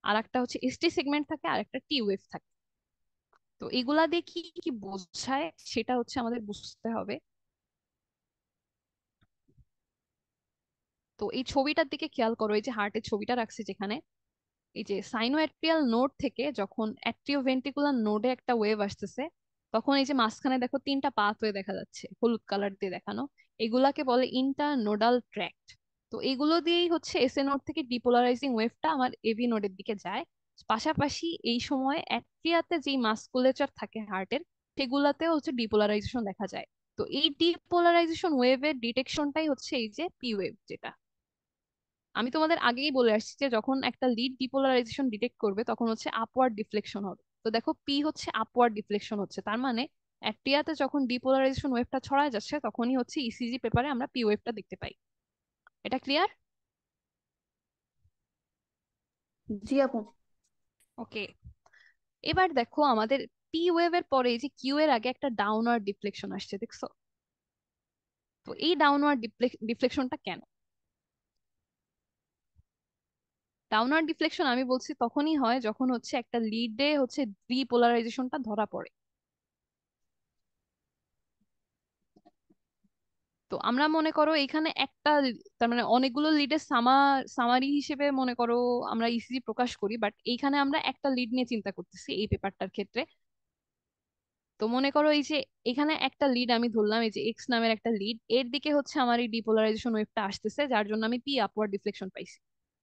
আর একটা হচ্ছে এসটি সেগমেন্ট থাকে আর একটা টিউএফ থাকে তো এগুলা দেখি কি বোঝায় সেটা হচ্ছে আমাদের বুঝতে হবে তো এই ছবিটার দিকে খেয়াল করো এই যে হার্টের ছবিটা রাখছে যেখানে এই যে সাইনোঅ্যাট্রিয়াল নোড থেকে যখন অ্যাট্রিওভেন্টিকুলার নোডে একটা ওয়েভ আসতেছে তখন এই যে মাঝখানে দেখো তিনটা হয়ে দেখা যাচ্ছে হলুদ কালার দিয়ে দেখানো এগুলাকে বলে ইন্টারনোডাল ট্র্যাক্ট তো এগুলো দিয়েই হচ্ছে এসএ নোড থেকে ডিপোলারাইজিং ওয়েভটা আমার এভি নোডের দিকে যায় পাশাপাশি এই সময় অ্যাট্রিয়াতে যেই মাস্কুলেচার থাকে হার্টের সেগুলাতেও হচ্ছে ডিপোলারাইজেশন দেখা যায় তো এই ডিপোলারাইজেশন ওয়েভের ডিটেকশনটাই হচ্ছে এই যে পি ওয়েভ যেটা আমি তোমাদের আগেই বলে আসছি যে যখন একটা লিড ডিপোলারাইজেশন ডিটেক্ট করবে তখন হচ্ছে আপওয়ার্ড ডিফ্লেকশন হবে তো দেখো পি হচ্ছে আপওয়ার্ড ডিফ্লেকশন হচ্ছে তার মানে অ্যাক্টিয়াতে যখন ডিপোলারাইজেশন ওয়েভটা ছড়ায় যাচ্ছে তখনই হচ্ছে ইসিজি e পেপারে আমরা পি ওয়েভটা দেখতে পাই এটা ক্লিয়ার জি আপু ওকে এবার দেখো আমাদের পি ওয়েভের পরে যে কিউ এর আগে একটা ডাউনওয়ার্ড ডিফ্লেকশন আসছে দেখছো তো এই ডাউনওয়ার্ড ডিফ্লেকশনটা কেন ডাউনার ডিফ্লেকশন আমি বলছি তখনই হয় যখন হচ্ছে একটা লিডে হচ্ছে রিপোলারাইজেশনটা ধরা পড়ে তো আমরা মনে করো এখানে একটা তার মানে অনেকগুলো লিডের সামা সামারি হিসেবে মনে করো আমরা ইসিজি প্রকাশ করি বাট এইখানে আমরা একটা লিড নিয়ে চিন্তা করতেছি এই পেপারটার ক্ষেত্রে তো মনে করো এই যে এখানে একটা লিড আমি ধরলাম এই যে এক্স নামের একটা লিড এর দিকে হচ্ছে আমার এই ডিপোলারাইজেশন ওয়েভটা আসতেছে যার জন্য আমি পি আপওয়ার্ড ডিফ্লেকশন পাইছি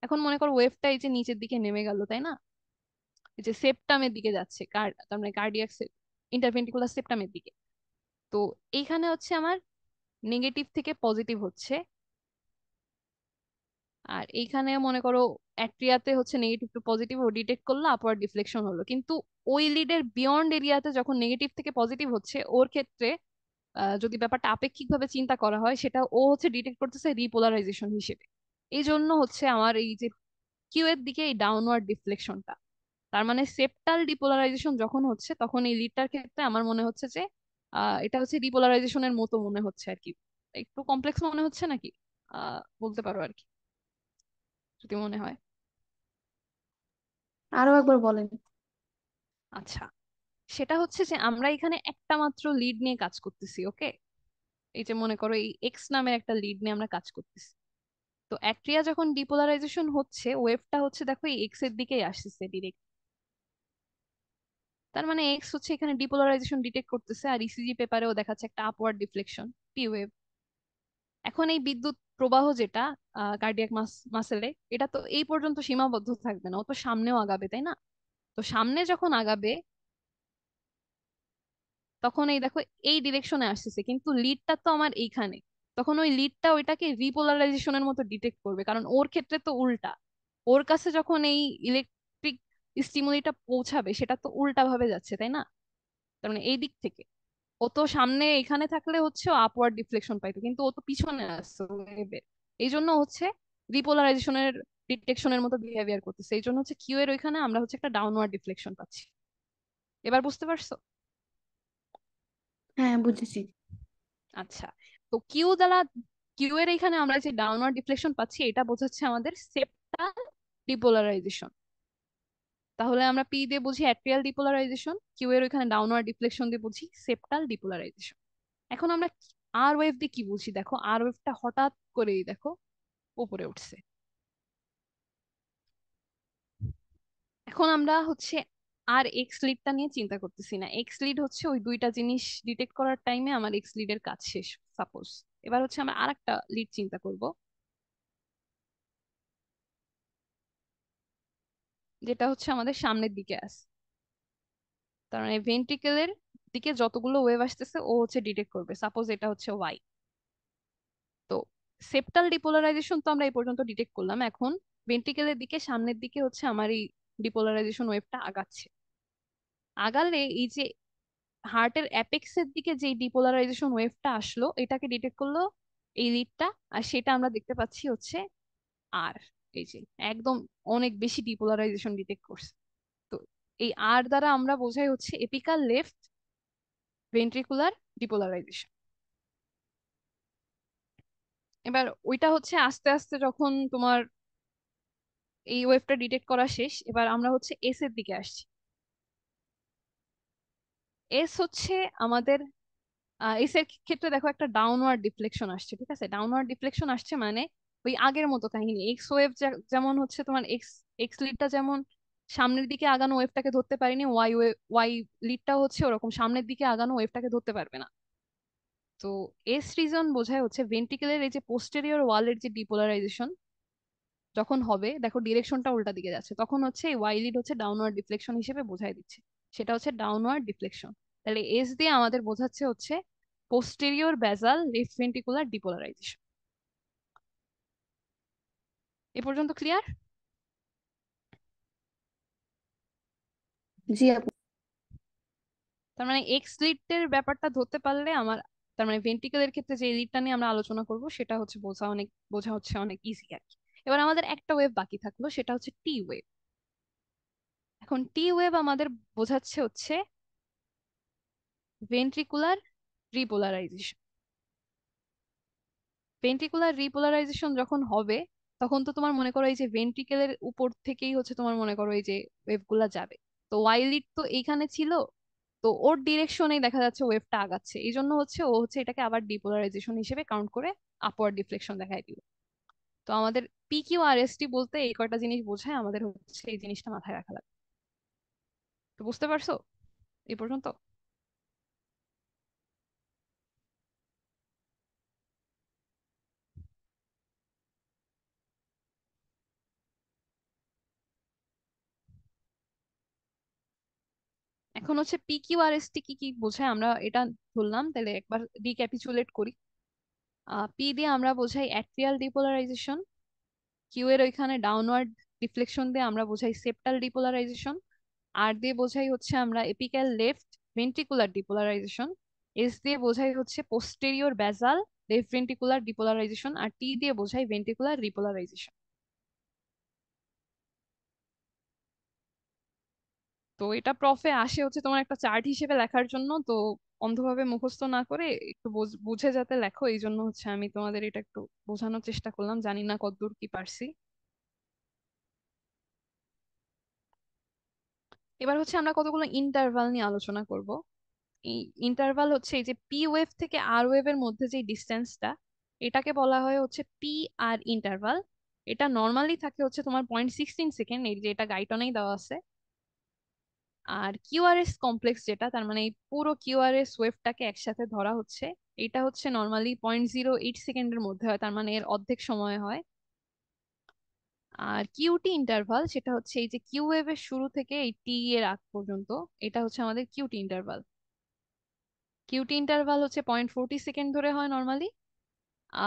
এখন মনে কর ওয়েভটা এই যে নিচের দিকে নেমে গেল তাই না এই যে সেপটামের দিকে যাচ্ছে তার মানে কার্ডিয়াক ইন্টারভেন্টিকুলার সেপটামের দিকে তো এইখানে হচ্ছে আমার নেগেটিভ থেকে পজিটিভ হচ্ছে আর এইখানে মনে করো অ্যাট্রিয়াতে হচ্ছে নেগেটিভ টু পজিটিভ ও ডিটেক্ট করলো আপওয়ার ডিফ্লেকশন হলো কিন্তু ওই লিডের বিয়ন্ড এরিয়াতে যখন নেগেটিভ থেকে পজিটিভ হচ্ছে ওর ক্ষেত্রে যদি ব্যাপারটা আপেক্ষিকভাবে চিন্তা করা হয় সেটা ও হচ্ছে ডিটেক্ট করতেছে রিপোলারাইজেশন হিসেবে এই জন্য হচ্ছে আমার এই যে কিউ এর দিকে এই ডাউনওয়ার্ড ডিফ্লেকশনটা তার মানে সেপ্টাল ডিপোলারাইজেশন যখন হচ্ছে তখন এই লিডটার ক্ষেত্রে আমার মনে হচ্ছে যে এটা হচ্ছে ডিপোলারাইজেশনের মতো মনে হচ্ছে আর কি একটু কমপ্লেক্স মনে হচ্ছে নাকি বলতে পারো আর কি যদি মনে হয় আরো একবার বলেন আচ্ছা সেটা হচ্ছে যে আমরা এখানে একটা মাত্র লিড নিয়ে কাজ করতেছি ওকে এই যে মনে করো এই এক্স নামের একটা লিড নিয়ে আমরা কাজ করতেছি তো অ্যাট্রিয়া যখন ডিপোলারাইজেশন হচ্ছে ওয়েভটা হচ্ছে দেখো এই এক্স এর দিকেই আসতেছে ডিরেক্ট তার মানে এক্স হচ্ছে এখানে ডিপোলারাইজেশন ডিটেক্ট করতেছে আর ইসিজি e পেপারেও দেখাচ্ছে একটা আপওয়ার্ড ডিফ্লেকশন পি ওয়েভ এখন এই বিদ্যুৎ প্রবাহ যেটা কার্ডিয়াক মাস মাসেলে এটা তো এই পর্যন্ত সীমাবদ্ধ থাকবে না ও তো সামনেও আগাবে তাই না তো সামনে যখন আগাবে তখন এই দেখো এই ডিরেকশনে আসতেছে কিন্তু লিডটা তো আমার এইখানে তখন ওই লিডটা ওইটাকে রিপোলারাইজেশনের মতো ডিটেক্ট করবে কারণ ওর ক্ষেত্রে তো উল্টা ওর কাছে যখন এই ইলেকট্রিক স্টিমুলিটা পৌঁছাবে সেটা তো উল্টা ভাবে যাচ্ছে তাই না তার মানে এই দিক থেকে ও তো সামনে এখানে থাকলে হচ্ছে আপওয়ার্ড ডিফ্লেকশন পাইতো কিন্তু ও তো পিছনে আসছে এই জন্য হচ্ছে রিপোলারাইজেশনের ডিটেকশনের মতো বিহেভিয়ার করতেছে এই জন্য হচ্ছে কিউ এর ওইখানে আমরা হচ্ছে একটা ডাউনওয়ার্ড ডিফ্লেকশন পাচ্ছি এবার বুঝতে পারছো হ্যাঁ বুঝেছি আচ্ছা তো কিউ দ্বারা কিউ এর এখানে আমরা যে ডাউনওয়ার্ড ডিফ্লেকশন পাচ্ছি এটা বোঝাচ্ছে আমাদের সেপ্টাল ডিপোলারাইজেশন তাহলে আমরা পি দিয়ে বুঝি অ্যাট্রিয়াল ডিপোলারাইজেশন কিউ এর ওইখানে ডাউনওয়ার্ড ডিফ্লেকশন দিয়ে বুঝি সেপ্টাল ডিপোলারাইজেশন এখন আমরা আর ওয়েভ দিয়ে কি বুঝি দেখো আর ওয়েভটা হঠাৎ করেই দেখো উপরে উঠছে এখন আমরা হচ্ছে আর এক্স লিডটা নিয়ে চিন্তা করতেছি না এক্স লিড হচ্ছে ওই দুইটা জিনিস ডিটেক্ট করার টাইমে আমার এক্স লিডের কাজ শেষ সাপোজ এবার হচ্ছে আমরা আর একটা লিড চিন্তা করব যেটা হচ্ছে আমাদের সামনের দিকে আছে কারণ এই ভেন্ট্রিকেলের দিকে যতগুলো ওয়েভ আসতেছে ও হচ্ছে ডিটেক্ট করবে সাপোজ এটা হচ্ছে ওয়াই তো সেপ্টাল ডিপোলারাইজেশন তো আমরা এই পর্যন্ত ডিটেক্ট করলাম এখন ভেন্ট্রিকেলের দিকে সামনের দিকে হচ্ছে আমার এই ডিপোলারাইজেশন ওয়েভটা আগাচ্ছে আগালে এই যে হার্টের অ্যাপেক্সের দিকে যে ডিপোলারাইজেশন ওয়েভটা আসলো এটাকে ডিটেক্ট করলো এই লিডটা আর সেটা আমরা দেখতে পাচ্ছি হচ্ছে আর এই যে একদম অনেক বেশি ডিপোলারাইজেশন ডিটেক্ট করছে তো এই আর দ্বারা আমরা বোঝাই হচ্ছে এপিকাল লেফট ভেন্ট্রিকুলার ডিপোলারাইজেশন এবার ওইটা হচ্ছে আস্তে আস্তে যখন তোমার এই ওয়েভটা ডিটেক্ট করা শেষ এবার আমরা হচ্ছে এস এর দিকে আসছি এস হচ্ছে আমাদের এস এর ক্ষেত্রে দেখো একটা ডাউনওয়ার্ড ডিফ্লেকশন আসছে ঠিক আছে ডাউনওয়ার্ড ডিফ্লেকশন আসছে মানে ওই আগের মতো কাহিনী এক্স ওয়েভ যেমন হচ্ছে তোমার এক্স এক্স লিডটা যেমন সামনের দিকে আগানো ওয়েভটাকে ধরতে পারিনি ওয়াই ওয়েভ ওয়াই লিডটা হচ্ছে ওরকম সামনের দিকে আগানো ওয়েভটাকে ধরতে পারবে না তো এস রিজন বোঝায় হচ্ছে ভেন্টিকেলের এই যে পোস্টেরিয়র ওয়ালের যে ডিপোলারাইজেশন যখন হবে দেখো ডিরেকশনটা উল্টা দিকে যাচ্ছে তখন হচ্ছে ওয়াই লিড হচ্ছে ডাউনওয়ার্ড ডিফ্লেকশন হিসেবে বোঝায় দিচ্ছে সেটা হচ্ছে ডাউনওয়ার্ড ডিফ্লেকশন তাহলে এস দিয়ে আমাদের বোঝাচ্ছে হচ্ছে posterior basal left ventricular depolarisation এ পর্যন্ত ক্লিয়ার জি তার মানে এক্স লিডের ব্যাপারটা ধরতে পারলে আমার তার মানে ভেন্ট্রিকেলের ক্ষেত্রে যে লিডটা নিয়ে আমরা আলোচনা করব সেটা হচ্ছে বোঝা অনেক বোঝা হচ্ছে অনেক ইজি আর কি এবার আমাদের একটা ওয়েভ বাকি থাকলো সেটা হচ্ছে টি ওয়েভ এখন টি ওয়েভ আমাদের বোঝাচ্ছে হচ্ছে ভেন্ট্রিকুলার রিপোলারাইজেশন ভেন্ট্রিকুলার রিপোলারাইজেশন যখন হবে তখন তো তোমার মনে করো এই যে এর উপর থেকেই হচ্ছে তোমার মনে করো এই যে ওয়েভগুলা যাবে তো ওয়াইলিট তো এইখানে ছিল তো ওর ডিরেকশনেই দেখা যাচ্ছে ওয়েভটা আগাচ্ছে এই জন্য হচ্ছে ও হচ্ছে এটাকে আবার ডিপোলারাইজেশন হিসেবে কাউন্ট করে আপওয়ার ডিফ্লেকশন দেখায় দিল তো আমাদের কিউ আর টি বলতে এই কয়টা জিনিস বোঝায় আমাদের হচ্ছে এই জিনিসটা মাথায় রাখা লাগবে তো বুঝতে পারছো এ পর্যন্ত এখন হচ্ছে P Q R S T কি কি বোঝায় আমরা এটা ধরলাম তাহলে একবার রিক্যাপিচুলেট করি পি দিয়ে আমরা বোঝাই অ্যাট্রিয়াল ডিপোলারাইজেশন কিউ এর ওইখানে ডাউনওয়ার্ড ডিফ্লেকশন দিয়ে আমরা বোঝাই সেপ্টাল ডিপোলারাইজেশন আর দিয়ে বোঝাই হচ্ছে আমরা apical left ventricular depolarisation S দিয়ে বোঝাই হচ্ছে posterior basal left ventricular depolarisation আর টি দিয়ে বোঝাই ভেন্টিকুলার রিপোলারাইজেশন তো এটা প্রফে আসে হচ্ছে তোমার একটা চার্ট হিসেবে লেখার জন্য তো অন্ধভাবে মুখস্থ না করে একটু বুঝে যাতে লেখো এই জন্য হচ্ছে আমি তোমাদের এটা একটু বোঝানোর চেষ্টা করলাম জানি না কতদূর কি পারছি এবার হচ্ছে আমরা কতগুলো ইন্টারভাল নিয়ে আলোচনা করব এই ইন্টারভাল হচ্ছে এই যে পি ওয়েভ থেকে আর ওয়েভের মধ্যে যে ডিস্টেন্সটা এটাকে বলা হয় হচ্ছে পি আর ইন্টারভাল এটা নর্মালি থাকে হচ্ছে তোমার পয়েন্ট সিক্সটিন সেকেন্ড এই যে এটা গাইটনেই দেওয়া আছে আর কিউআরএস কমপ্লেক্স যেটা তার মানে এই পুরো কিউআরএস ওয়েভটাকে একসাথে ধরা হচ্ছে এটা হচ্ছে নর্মালি পয়েন্ট জিরো এইট সেকেন্ডের মধ্যে হয় তার মানে এর অর্ধেক সময় হয় আর কিউটি ইন্টারভাল সেটা হচ্ছে এই যে কিউ এর শুরু থেকে এই টি এর আগ পর্যন্ত এটা হচ্ছে আমাদের কিউটি ইন্টারভাল কিউটি ইন্টারভাল হচ্ছে পয়েন্ট ফোরটি সেকেন্ড ধরে হয় নর্মালি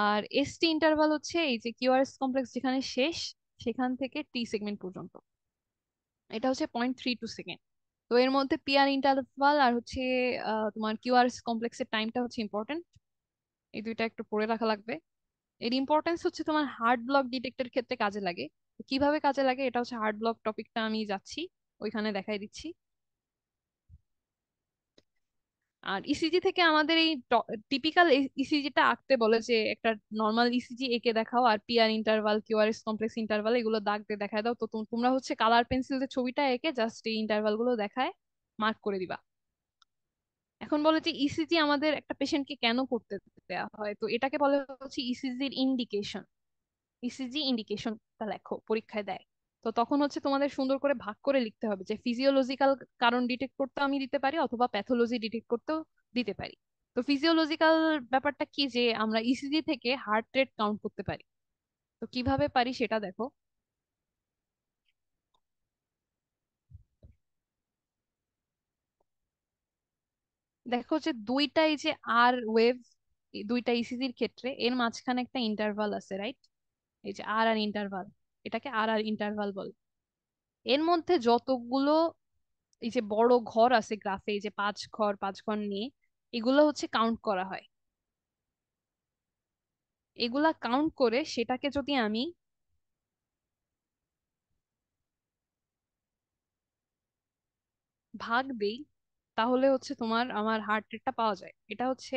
আর এসটি ইন্টারভাল হচ্ছে এই যে কিউআরএস কমপ্লেক্স যেখানে শেষ সেখান থেকে টি সেগমেন্ট পর্যন্ত এটা হচ্ছে পয়েন্ট থ্রি টু সেকেন্ড তো এর মধ্যে পিআর ইন্টারভাল আর হচ্ছে তোমার কিউআরএস কমপ্লেক্সের টাইমটা হচ্ছে ইম্পর্টেন্ট এই দুইটা একটু পড়ে রাখা লাগবে এর ইম্পর্টেন্স হচ্ছে তোমার হার্ড ব্লক ডিটেক্টের ক্ষেত্রে কাজে লাগে কিভাবে কাজে লাগে এটা হচ্ছে হার্ড ব্লক টপিকটা আমি যাচ্ছি ওইখানে দেখাই দিচ্ছি আর ইসিজি e থেকে আমাদের এই টিপিক্যাল ইসিজিটা e, e আঁকতে বলে যে একটা নর্মাল ইসিজি এঁকে দেখাও আর PR interval QRS complex interval এগুলো দাগ দিয়ে দেখায় দাও তো তোমরা হচ্ছে কালার পেন্সিল ছবিটা এঁকে জাস্ট এই ইন্টারভাল গুলো দেখায় মার্ক করে দিবা এখন বলে যে ইসিজি e আমাদের একটা পেশেন্টকে কেন করতে দেওয়া হয় তো এটাকে বলে হচ্ছে ইসিজির ইন্ডিকেশন ইসিজি ইন্ডিকেশনটা লেখো পরীক্ষায় দেয় তো তখন হচ্ছে তোমাদের সুন্দর করে ভাগ করে লিখতে হবে যে ফিজিওলজিক্যাল কারণ ডিটেক্ট করতে আমি দিতে পারি অথবা প্যাথোলজি ডিটেক্ট করতেও দিতে পারি তো ফিজিওলজিক্যাল ব্যাপারটা কি যে আমরা ইসিজি e থেকে হার্ট রেট কাউন্ট করতে পারি তো কিভাবে পারি সেটা দেখো দেখো যে দুইটাই যে আর ওয়েভ দুইটা ইসিজির e ক্ষেত্রে এর মাঝখানে একটা ইন্টারভাল আছে রাইট এই যে আর আর ইন্টারভাল এটাকে আর আর ইন্টারভাল বলে এর মধ্যে যতগুলো এই যে বড় ঘর আছে গ্রাফে এই যে পাঁচ ঘর পাঁচ ঘর নিয়ে এগুলো হচ্ছে কাউন্ট করা হয় এগুলা কাউন্ট করে সেটাকে যদি আমি ভাগ দেই তাহলে হচ্ছে তোমার আমার হার্ট রেটটা পাওয়া যায় এটা হচ্ছে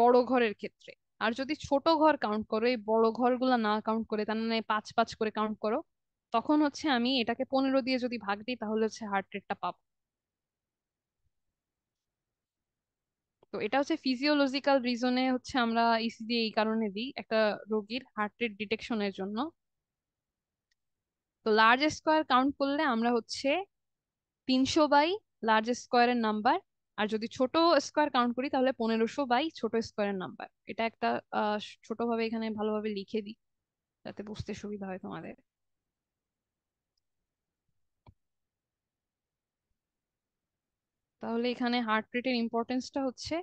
বড় ঘরের ক্ষেত্রে আর যদি ছোট ঘর কাউন্ট করো এই বড় ঘরগুলো না কাউন্ট করে তার মানে পাঁচ পাঁচ করে কাউন্ট করো তখন হচ্ছে আমি এটাকে পনেরো দিয়ে যদি ভাগ দিই তাহলে হচ্ছে হার্ট রেটটা পাবো তো এটা হচ্ছে ফিজিওলজিক্যাল রিজনে হচ্ছে আমরা দিয়ে e এই কারণে দিই একটা রোগীর হার্ট রেট ডিটেকশনের জন্য তো লার্জ স্কোয়ার কাউন্ট করলে আমরা হচ্ছে তিনশো বাই লার্জ স্কোয়ারের নাম্বার আর যদি ছোট স্কোয়ার কাউন্ট করি তাহলে পনেরোশো বাই ছোট স্কোয়ারের নাম্বার এটা একটা ছোটভাবে এখানে ভালোভাবে লিখে দিই যাতে বুঝতে সুবিধা হয় তোমাদের তাহলে এখানে হার্ট রেটের ইম্পর্টেন্সটা হচ্ছে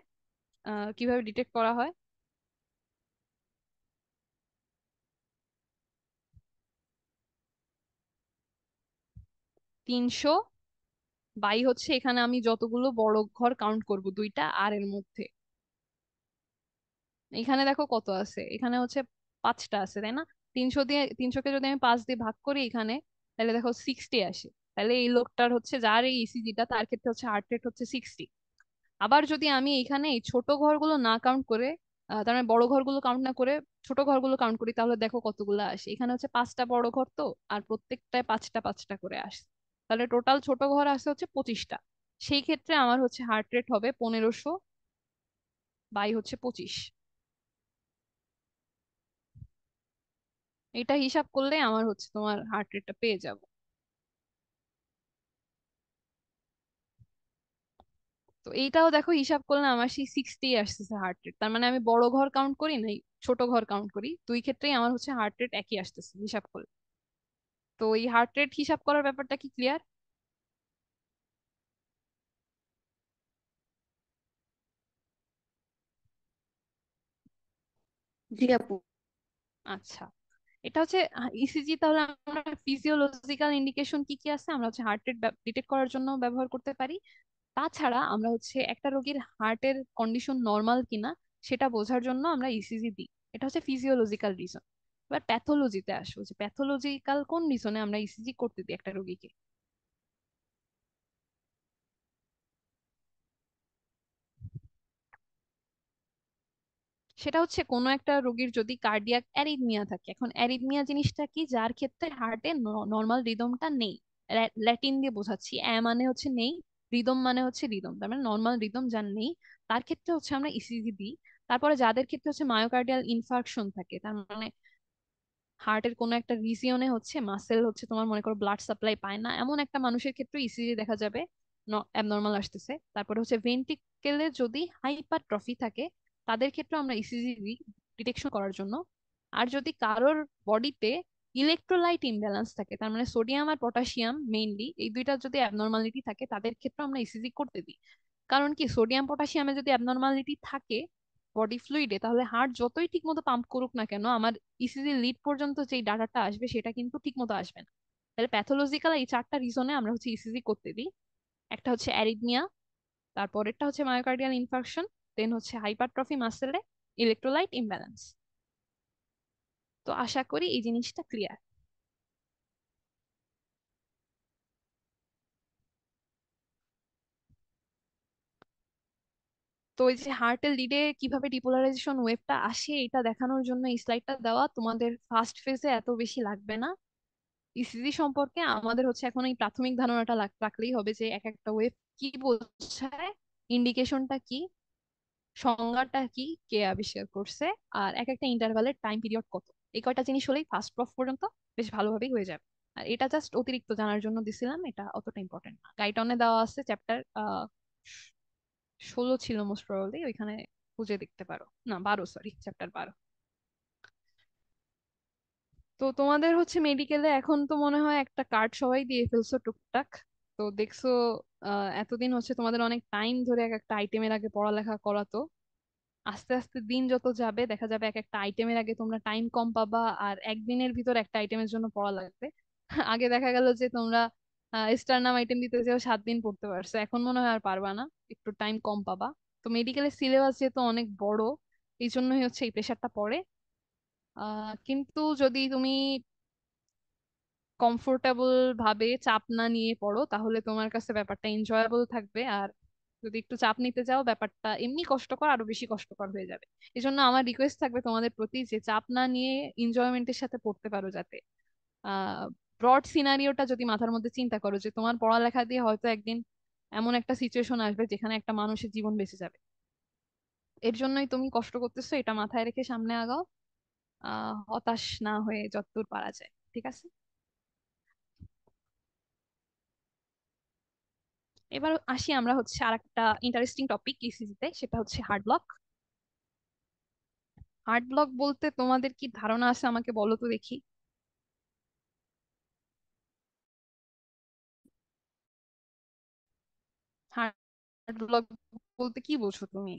কিভাবে ডিটেক্ট করা হয় তিনশো বাই হচ্ছে এখানে আমি যতগুলো বড় ঘর কাউন্ট করব দুইটা আর এর মধ্যে এখানে দেখো কত আছে এখানে হচ্ছে পাঁচটা আছে তাই না তিনশো দিয়ে তিনশোকে যদি আমি পাঁচ দিয়ে ভাগ করি এখানে তাহলে দেখো সিক্সটি আসে তাহলে এই লোকটার হচ্ছে যার এই ইসিজিটা e তার ক্ষেত্রে হচ্ছে হার্ট রেট হচ্ছে সিক্সটি আবার যদি আমি এখানে এই ছোট ঘরগুলো না কাউন্ট করে তার মানে বড় ঘরগুলো কাউন্ট না করে ছোট ঘরগুলো কাউন্ট করি তাহলে দেখো কতগুলো আসে এখানে হচ্ছে পাঁচটা বড় ঘর তো আর প্রত্যেকটায় পাঁচটা পাঁচটা করে আসে তাহলে টোটাল ছোট ঘর আছে হচ্ছে পঁচিশটা সেই ক্ষেত্রে আমার হচ্ছে হার্ট রেট হবে পনেরোশো বাই হচ্ছে পঁচিশ এটা হিসাব করলে আমার হচ্ছে তোমার হার্ট রেটটা পেয়ে যাব তো এইটাও দেখো হিসাব করলে আমার সেই সিক্সটি আসতেছে হার্ট রেট তার মানে আমি বড় ঘর কাউন্ট করি নাই ছোট ঘর কাউন্ট করি দুই ক্ষেত্রেই আমার হচ্ছে হার্ট রেট একই আসতেছে হিসাব করলে তো এই হার্ট রেট হিসাব করার ব্যাপারটা কি ক্লিয়ার জি আপু আচ্ছা এটা হচ্ছে ইসিজি e তাহলে আমরা ফিজিওলজিক্যাল ইন্ডিকেশন কি কি আছে আমরা হচ্ছে হার্ট রেট ডিটেক্ট করার জন্য ব্যবহার করতে পারি তাছাড়া আমরা হচ্ছে একটা রোগীর হার্টের কন্ডিশন নর্মাল কিনা সেটা বোঝার জন্য আমরা ইসিজি e দিই এটা হচ্ছে ফিজিওলজিক্যাল রিজন এবার প্যাথোলজিতে আসবো যে প্যাথোলজিক্যাল কন্ডিশনে আমরা ইসিজি e করতে দিই একটা রোগীকে সেটা হচ্ছে কোনো একটা রোগীর যদি কার্ডিয়াক অ্যারিথমিয়া থাকে এখন অ্যারিথমিয়া জিনিসটা কি যার ক্ষেত্রে হার্টে নর্মাল রিদমটা নেই ল্যাটিন দিয়ে বোঝাচ্ছি অ্যা মানে হচ্ছে নেই রিদম মানে হচ্ছে রিদম তার মানে নর্মাল রিদম যার নেই তার ক্ষেত্রে হচ্ছে আমরা ইসিজি e দিই তারপরে যাদের ক্ষেত্রে হচ্ছে মায়োকার্ডিয়াল ইনফার্কশন থাকে তার মানে হার্টের কোনো একটা রিজিয়নে হচ্ছে মাসেল হচ্ছে তোমার মনে করো ব্লাড সাপ্লাই পায় না এমন একটা মানুষের ক্ষেত্রে ইসিজি দেখা যাবে অ্যাবনর্মাল আসতেছে তারপরে হচ্ছে ভেন্টিকেলে যদি হাইপার ট্রফি থাকে তাদের ক্ষেত্রে আমরা ইসিজি দিই ডিটেকশন করার জন্য আর যদি কারোর বডিতে ইলেকট্রোলাইট ইমব্যালেন্স থাকে তার মানে সোডিয়াম আর পটাশিয়াম মেইনলি এই দুইটা যদি অ্যাবনর্মালিটি থাকে তাদের ক্ষেত্রে আমরা ইসিজি করতে দিই কারণ কি সোডিয়াম পটাশিয়ামে যদি অ্যাবনর্মালিটি থাকে বডি ফ্লুইডে তাহলে হার্ট যতই ঠিক মতো পাম্প করুক না কেন আমার ইসিজি e লিড পর্যন্ত যে ডাটাটা আসবে সেটা কিন্তু ঠিক মতো আসবে না তাহলে প্যাথোলজিক্যাল এই চারটা রিজনে আমরা হচ্ছে ইসিজি e করতে দিই একটা হচ্ছে অ্যারিডমিয়া তারপরেরটা হচ্ছে মায়োকার্ডিয়াল ইনফেকশন দেন হচ্ছে হাইপারট্রফি মাসেলে ইলেকট্রোলাইট ইমব্যালেন্স তো আশা করি এই জিনিসটা ক্লিয়ার তো এই যে হার্টের লিডে কিভাবে ডিপোলারাইজেশন ওয়েভটা আসে এটা দেখানোর জন্য এই স্লাইডটা দেওয়া তোমাদের ফার্স্ট ফেজে এত বেশি লাগবে না ইসিজি e সম্পর্কে আমাদের হচ্ছে এখন এই প্রাথমিক ধারণাটা রাখলেই হবে যে এক একটা ওয়েভ কি বোঝায় ইন্ডিকেশনটা কি সংজ্ঞাটা কি কে আবিষ্কার করছে আর এক একটা ইন্টারভালের টাইম পিরিয়ড কত এই কয়টা জিনিস হলেই ফার্স্ট প্রফ পর্যন্ত বেশ ভালোভাবেই হয়ে যাবে আর এটা জাস্ট অতিরিক্ত জানার জন্য দিছিলাম এটা অতটা ইম্পর্টেন্ট না গাইটনে দেওয়া আছে চ্যাপ্টার ষোলো ছিল মোস্ট প্রবাবলি ওইখানে খুঁজে দেখতে পারো না বারো সরি চ্যাপ্টার বারো তো তোমাদের হচ্ছে মেডিকেলে এখন তো মনে হয় একটা কার্ড সবাই দিয়ে ফেলছো টুকটাক তো দেখছো এতদিন হচ্ছে তোমাদের অনেক টাইম ধরে এক একটা আইটেমের আগে পড়ালেখা করাতো আস্তে আস্তে দিন যত যাবে দেখা যাবে এক একটা আইটেমের আগে তোমরা টাইম কম পাবা আর একদিনের ভিতর একটা আইটেমের জন্য পড়া লাগবে আগে দেখা গেল যে তোমরা স্টার নাম আইটেম দিতে যাও সাত দিন পড়তে পারছো এখন মনে হয় আর পারবা না একটু টাইম কম পাবা তো মেডিকেলের সিলেবাস যেহেতু অনেক বড় এই জন্যই হচ্ছে এই প্রেশারটা পড়ে কিন্তু যদি তুমি কমফোর্টেবল ভাবে চাপ না নিয়ে পড়ো তাহলে তোমার কাছে ব্যাপারটা এনজয়াবল থাকবে আর যদি একটু চাপ নিতে চাও ব্যাপারটা এমনি কষ্টকর আরো বেশি কষ্টকর হয়ে যাবে এই জন্য আমার রিকোয়েস্ট থাকবে তোমাদের প্রতি যে চাপ না নিয়ে এনজয়মেন্টের সাথে পড়তে পারো যাতে আহ ব্রড সিনারিওটা যদি মাথার মধ্যে চিন্তা করো যে তোমার পড়ালেখা দিয়ে হয়তো একদিন এমন একটা সিচুয়েশন আসবে যেখানে একটা মানুষের জীবন বেঁচে যাবে এর জন্যই তুমি কষ্ট করতেছো এটা মাথায় রেখে সামনে আগাও আহ হতাশ না হয়ে যতদূর পারা যায় ঠিক আছে এবার আসি আমরা হচ্ছে আর একটা ইন্টারেস্টিং টপিক ইসিজিতে সেটা হচ্ছে হার্ড ব্লক হার্ড ব্লক বলতে তোমাদের কি ধারণা আছে আমাকে বলো তো দেখি হার্ড বলতে কি বলছো তুমি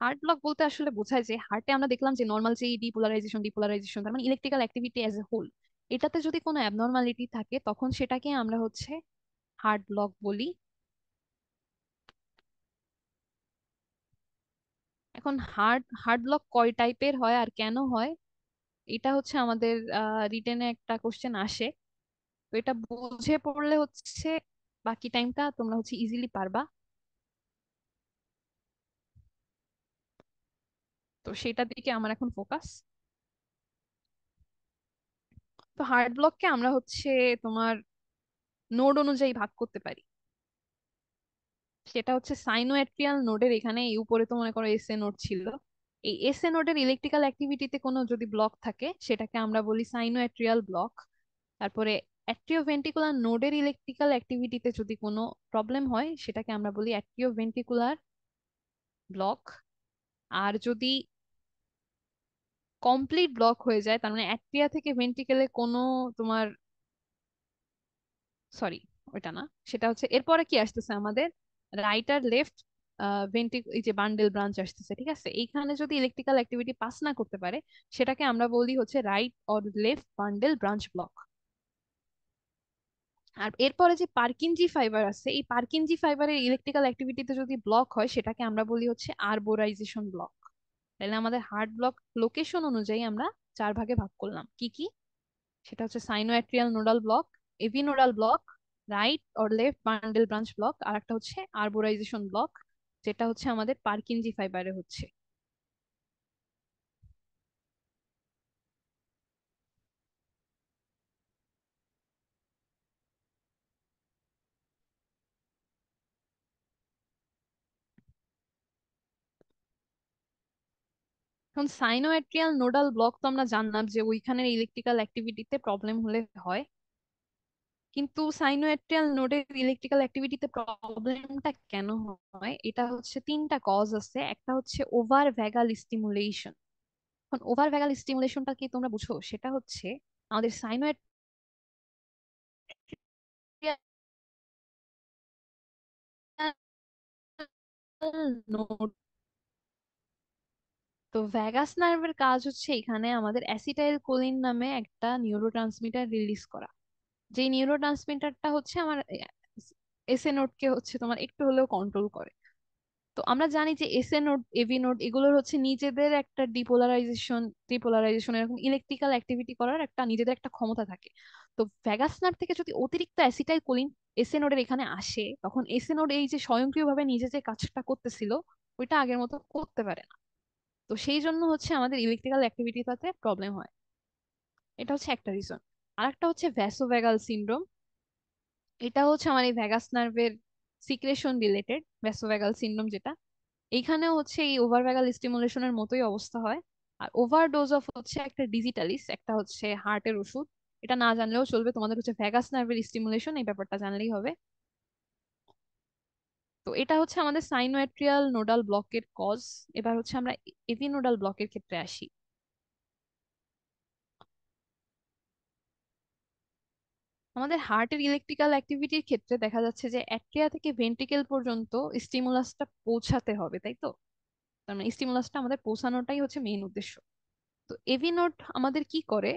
হার্ড ব্লক বলতে আসলে বোঝায় যে হার্টে আমরা দেখলাম যে নর্মাল যে ডিপোলারাইজেশন ডিপোলারাইজেশন তার মানে electrical activity as a whole এটাতে যদি কোনো অ্যাবনর্মালিটি থাকে তখন সেটাকে আমরা হচ্ছে হার্ড ব্লক বলি এখন হার্ড হার্ড ব্লক কয় টাইপের হয় আর কেন হয় এটা হচ্ছে আমাদের রিটেনে একটা কোশ্চেন আসে তো এটা বুঝে পড়লে হচ্ছে বাকি টাইমটা তোমরা হচ্ছে ইজিলি পারবা তো সেটার দিকে আমার এখন ফোকাস তো হার্ড ব্লককে আমরা হচ্ছে তোমার নোড অনুযায়ী ভাগ করতে পারি সেটা হচ্ছে সাইনোঅ্যাট্রিয়াল নোডের এখানে এই উপরে তো মনে করো এসএ নোড ছিল এই এস এসএ নোডের ইলেকট্রিক্যাল অ্যাক্টিভিটিতে কোনো যদি ব্লক থাকে সেটাকে আমরা বলি সাইনোঅ্যাট্রিয়াল ব্লক তারপরে অ্যাট্রিওভেন্টিকুলার নোডের ইলেকট্রিক্যাল অ্যাক্টিভিটিতে যদি কোনো প্রবলেম হয় সেটাকে আমরা বলি অ্যাট্রিওভেন্টিকুলার ব্লক আর যদি কমপ্লিট ব্লক হয়ে যায় তার মানে অ্যাট্রিয়া থেকে ভেন্টিকেলে কোনো তোমার সরি ওইটা না সেটা হচ্ছে এরপরে কি আসতেছে আমাদের রাইট আর লেফট ভেন্টিক এই যে বান্ডেল ব্রাঞ্চ আসতেছে ঠিক আছে এইখানে যদি ইলেকট্রিক্যাল অ্যাক্টিভিটি পাস না করতে পারে সেটাকে আমরা বলি হচ্ছে right or left bundle branch block আর এরপরে যে পার্কিনজি ফাইবার আছে এই পার্কিনজি ফাইবারের ইলেকট্রিক্যাল অ্যাক্টিভিটিতে যদি ব্লক হয় সেটাকে আমরা বলি হচ্ছে আরবোরাইজেশন ব্লক তাহলে আমাদের হার্ট ব্লক লোকেশন অনুযায়ী আমরা চার ভাগে ভাগ করলাম কি কি সেটা হচ্ছে sinoatrial nodal block AV nodal block right or left bundle branch block আর একটা হচ্ছে আরবোরাইজেশন ব্লক যেটা হচ্ছে আমাদের পার্কিনজি ফাইবারে হচ্ছে এখন সাইনোএট্রিয়াল নোডাল ব্লক তো আমরা জানলাম যে ওইখানের ইলেকট্রিক্যাল অ্যাক্টিভিটিতে প্রবলেম হলে হয় কিন্তু সাইনোয়েট্রিয়াল নোডের ইলেকট্রিক্যাল অ্যাক্টিভিটিতে প্রবলেমটা কেন হয় এটা হচ্ছে তিনটা কজ আছে একটা হচ্ছে ওভার ভ্যাগাল স্টিমুলেশন এখন ওভার ভ্যাগাল স্টিমুলেশনটা কি তোমরা বুঝো সেটা হচ্ছে আমাদের সাইনোয়েট তো ভ্যাগাস নার্ভের কাজ হচ্ছে এখানে আমাদের অ্যাসিটাইল কোলিন নামে একটা নিউরোট্রান্সমিটার রিলিজ করা যে নিউরো ট্রান্সমিটারটা হচ্ছে আমার এসএ নোটকে হচ্ছে তোমার একটু হলেও কন্ট্রোল করে তো আমরা জানি যে এসএ নোট এভি নোট এগুলোর হচ্ছে নিজেদের একটা ডিপোলারাইজেশন ডিপোলারাইজেশন এরকম ইলেকট্রিক্যাল অ্যাক্টিভিটি করার একটা নিজেদের একটা ক্ষমতা থাকে তো ভ্যাগাস নাট থেকে যদি অতিরিক্ত অ্যাসিটাইল কোলিন এসএ নোডের এখানে আসে তখন এসএ নোট এই যে স্বয়ংক্রিয়ভাবে নিজে যে কাজটা করতেছিল ওইটা আগের মতো করতে পারে না তো সেই জন্য হচ্ছে আমাদের ইলেকট্রিক্যাল অ্যাক্টিভিটিটাতে প্রবলেম হয় এটা হচ্ছে একটা রিজন আরেকটা হচ্ছে ভ্যাসোভ্যাগাল সিন্ড্রোম এটা হচ্ছে আমার এই ভ্যাগাস নার্ভের সিক্রেশন রিলেটেড ভ্যাসোভ্যাগাল সিন্ড্রোম যেটা এইখানে হচ্ছে এই ওভারভ্যাগাল স্টিমুলেশনের মতোই অবস্থা হয় আর ওভারডোজ অফ হচ্ছে একটা ডিজিটালিস একটা হচ্ছে হার্টের ওষুধ এটা না জানলেও চলবে তোমাদের হচ্ছে ভ্যাগাস নার্ভের স্টিমুলেশন এই ব্যাপারটা জানলেই হবে তো এটা হচ্ছে আমাদের সাইনোয়েট্রিয়াল নোডাল ব্লকের কজ এবার হচ্ছে আমরা এভি নোডাল ব্লকের ক্ষেত্রে আসি আমাদের হার্টের ইলেকট্রিক্যাল অ্যাক্টিভিটির ক্ষেত্রে দেখা যাচ্ছে যে অ্যাট্রিয়া থেকে ভেন্ট্রিকেল পর্যন্ত স্টিমুলাসটা পৌঁছাতে হবে তাই তো তার মানে স্টিমুলাসটা আমাদের পৌঁছানোটাই হচ্ছে মেইন উদ্দেশ্য তো এভি নোট আমাদের কি করে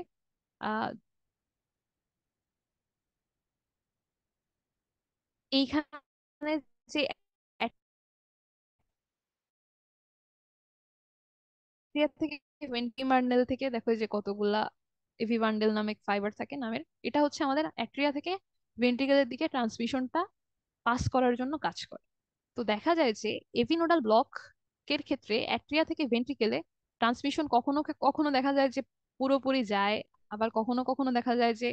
এইখানে যে থেকে ভেন্ট্রিমার্নেল থেকে দেখো যে কতগুলা এভিভান্ডেল নামক ফাইবার থাকে নামের এটা হচ্ছে আমাদের অ্যাক্ট্রিয়া থেকে ভেন্ট্রিকেলের দিকে ট্রান্সমিশনটা পাস করার জন্য কাজ করে তো দেখা যায় যে এভিনোডাল ব্লক এর ক্ষেত্রে অ্যাক্ট্রিয়া থেকে ভেন্ট্রিকেলে ট্রান্সমিশন কখনো কখনো দেখা যায় যে পুরোপুরি যায় আবার কখনো কখনো দেখা যায় যে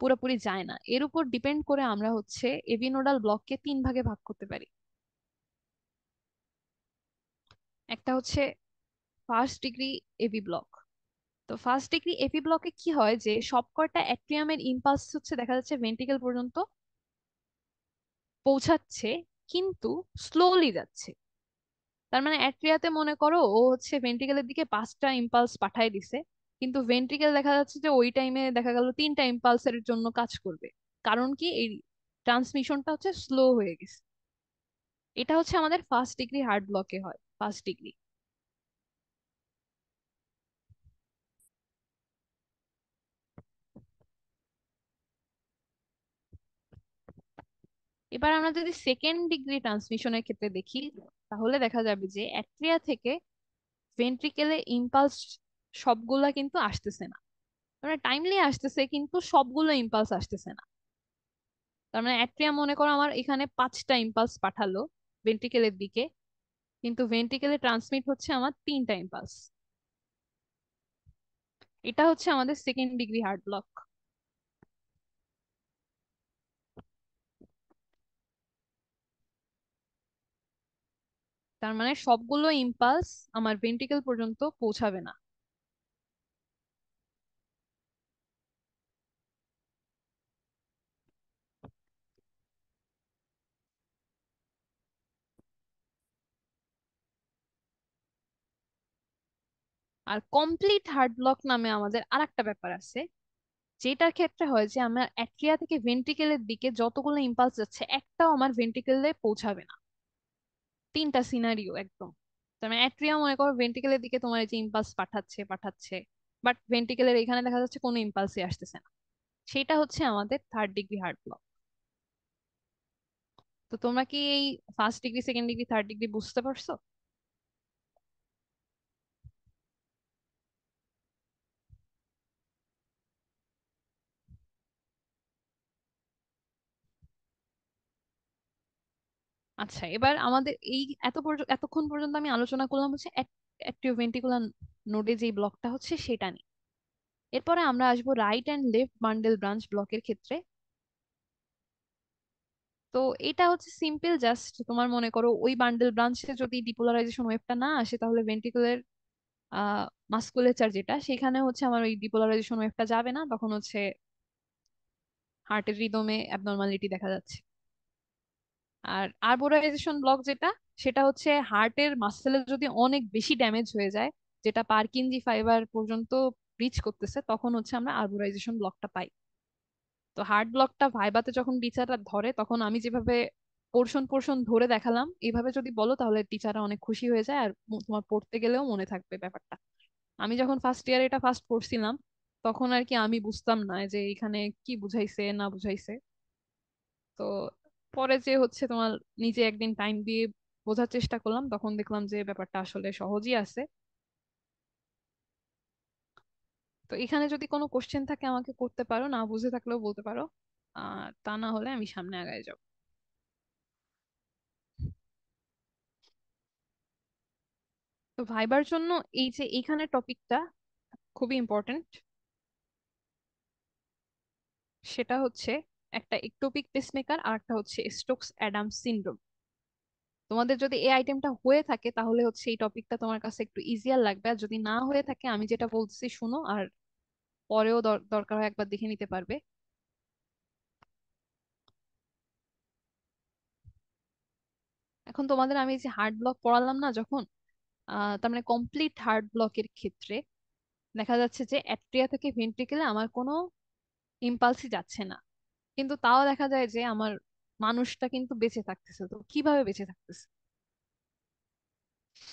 পুরোপুরি যায় না এর উপর ডিপেন্ড করে আমরা হচ্ছে এভিনোডাল ব্লককে তিন ভাগে ভাগ করতে পারি একটা হচ্ছে ফার্স্ট ডিগ্রি এভি ব্লক তো ফার্স্ট ডিগ্রি এপি ব্লকে কি হয় যে সবকটা অ্যাট্রিয়ামের ইম্পালস হচ্ছে দেখা যাচ্ছে ভেন্ট্রিকেল পর্যন্ত পৌঁছাচ্ছে কিন্তু স্লোলি যাচ্ছে তার মানে অ্যাট্রিয়াতে মনে করো ও হচ্ছে ভেন্ট্রিকেলের দিকে পাঁচটা ইম্পালস পাঠায় দিছে কিন্তু ভেন্ট্রিকেল দেখা যাচ্ছে যে ওই টাইমে দেখা গেল তিনটা ইম্পালসের জন্য কাজ করবে কারণ কি এই ট্রান্সমিশনটা হচ্ছে স্লো হয়ে গেছে এটা হচ্ছে আমাদের ফার্স্ট ডিগ্রি হার্ট ব্লকে হয় ফার্স্ট ডিগ্রি এবার আমরা যদি সেকেন্ড ডিগ্রি ট্রান্সমিশনের ক্ষেত্রে দেখি তাহলে দেখা যাবে যে অ্যাট্রিয়া থেকে ভেন্ট্রিকেলে ইম্পালস সবগুলা কিন্তু আসতেছে না মানে টাইমলি আসতেছে কিন্তু সবগুলো ইম্পালস আসতেছে না তার মানে অ্যাট্রিয়া মনে করো আমার এখানে পাঁচটা ইম্পালস পাঠালো ভেন্ট্রিকেলের দিকে কিন্তু ভেন্ট্রিকেলে ট্রান্সমিট হচ্ছে আমার তিনটা ইম্পালস এটা হচ্ছে আমাদের সেকেন্ড ডিগ্রি হার্ট ব্লক তার মানে সবগুলো ইম্পালস আমার ভেন্টিকেল পর্যন্ত পৌঁছাবে না আর কমপ্লিট হার্ট ব্লক নামে আমাদের আর একটা ব্যাপার আছে যেটার ক্ষেত্রে হয় যে আমার অ্যাট্রিয়া থেকে ভেন্টিকেলের দিকে যতগুলো ইম্পালস যাচ্ছে একটাও আমার ভেন্টিকেলে পৌঁছাবে না তিনটা সিনারিও একদম তার মানে অ্যাট্রিয়া মনে করো ভেন্টিকেলের দিকে তোমার যে ইম্পালস পাঠাচ্ছে পাঠাচ্ছে বাট ভেন্টিকেলের এখানে দেখা যাচ্ছে কোনো ইম্পালসই আসতেছে না সেটা হচ্ছে আমাদের থার্ড ডিগ্রি হার্ট ব্লক তো তোমরা কি এই first degree second degree third degree বুঝতে পারছো আচ্ছা এবার আমাদের এই এত এতক্ষণ পর্যন্ত আমি আলোচনা করলাম হচ্ছে অ্যাক্টিভ ভেন্টিকুলার নোডে যে ব্লকটা হচ্ছে সেটা নিয়ে এরপরে আমরা আসবো right and left bundle branch ব্লকের ক্ষেত্রে তো এটা হচ্ছে সিম্পল জাস্ট তোমার মনে করো ওই বান্ডেল ব্রাঞ্চে যদি ডিপোলারাইজেশন ওয়েভটা না আসে তাহলে ভেন্টিকুলার মাস্কুলেচার যেটা সেখানে হচ্ছে আমার ওই ডিপোলারাইজেশন ওয়েভটা যাবে না তখন হচ্ছে হার্টের রিদমে অ্যাবনর্মালিটি দেখা যাচ্ছে আর আরবোরাইজেশন ব্লক যেটা সেটা হচ্ছে হার্টের মাসেলের যদি অনেক বেশি ড্যামেজ হয়ে যায় যেটা পার্কিনজি ফাইবার পর্যন্ত রিচ করতেছে তখন হচ্ছে আমরা আরবোরাইজেশন ব্লকটা পাই তো হার্ট ব্লকটা ভাইবাতে যখন টিচাররা ধরে তখন আমি যেভাবে পোর্শন পোর্শন ধরে দেখালাম এভাবে যদি বলো তাহলে টিচাররা অনেক খুশি হয়ে যায় আর তোমার পড়তে গেলেও মনে থাকবে ব্যাপারটা আমি যখন ফার্স্ট ইয়ার এটা ফার্স্ট পড়ছিলাম তখন আর কি আমি বুঝতাম না যে এখানে কি বুঝাইছে না বুঝাইছে তো পরে যে হচ্ছে তোমার নিজে একদিন টাইম দিয়ে বোঝার চেষ্টা করলাম তখন দেখলাম যে ব্যাপারটা আসলে সহজই আছে তো এখানে যদি কোনো কোশ্চেন থাকে আমাকে করতে পারো না বুঝে থাকলেও বলতে পারো আর তা না হলে আমি সামনে আগায় যাব তো ভাইবার জন্য এই যে এইখানে টপিকটা খুবই ইম্পর্টেন্ট সেটা হচ্ছে একটা একটোপিক পেসমেকার আর একটা হচ্ছে স্টোকস অ্যাডাম সিন্ড্রোম তোমাদের যদি এই আইটেমটা হয়ে থাকে তাহলে হচ্ছে এই টপিকটা তোমার কাছে একটু ইজিয়ার লাগবে আর যদি না হয়ে থাকে আমি যেটা বলছি শুনো আর পরেও দরকার হয় একবার দেখে নিতে পারবে এখন তোমাদের আমি যে হার্ড ব্লক পড়ালাম না যখন তার মানে কমপ্লিট হার্ড ব্লকের ক্ষেত্রে দেখা যাচ্ছে যে অ্যাট্রিয়া থেকে ভেন্ট্রিকেলে আমার কোনো ইম্পালসি যাচ্ছে না কিন্তু তাও দেখা যায় যে আমার মানুষটা কিন্তু বেঁচে থাকতেছে তো কিভাবে বেঁচে থাকতেছে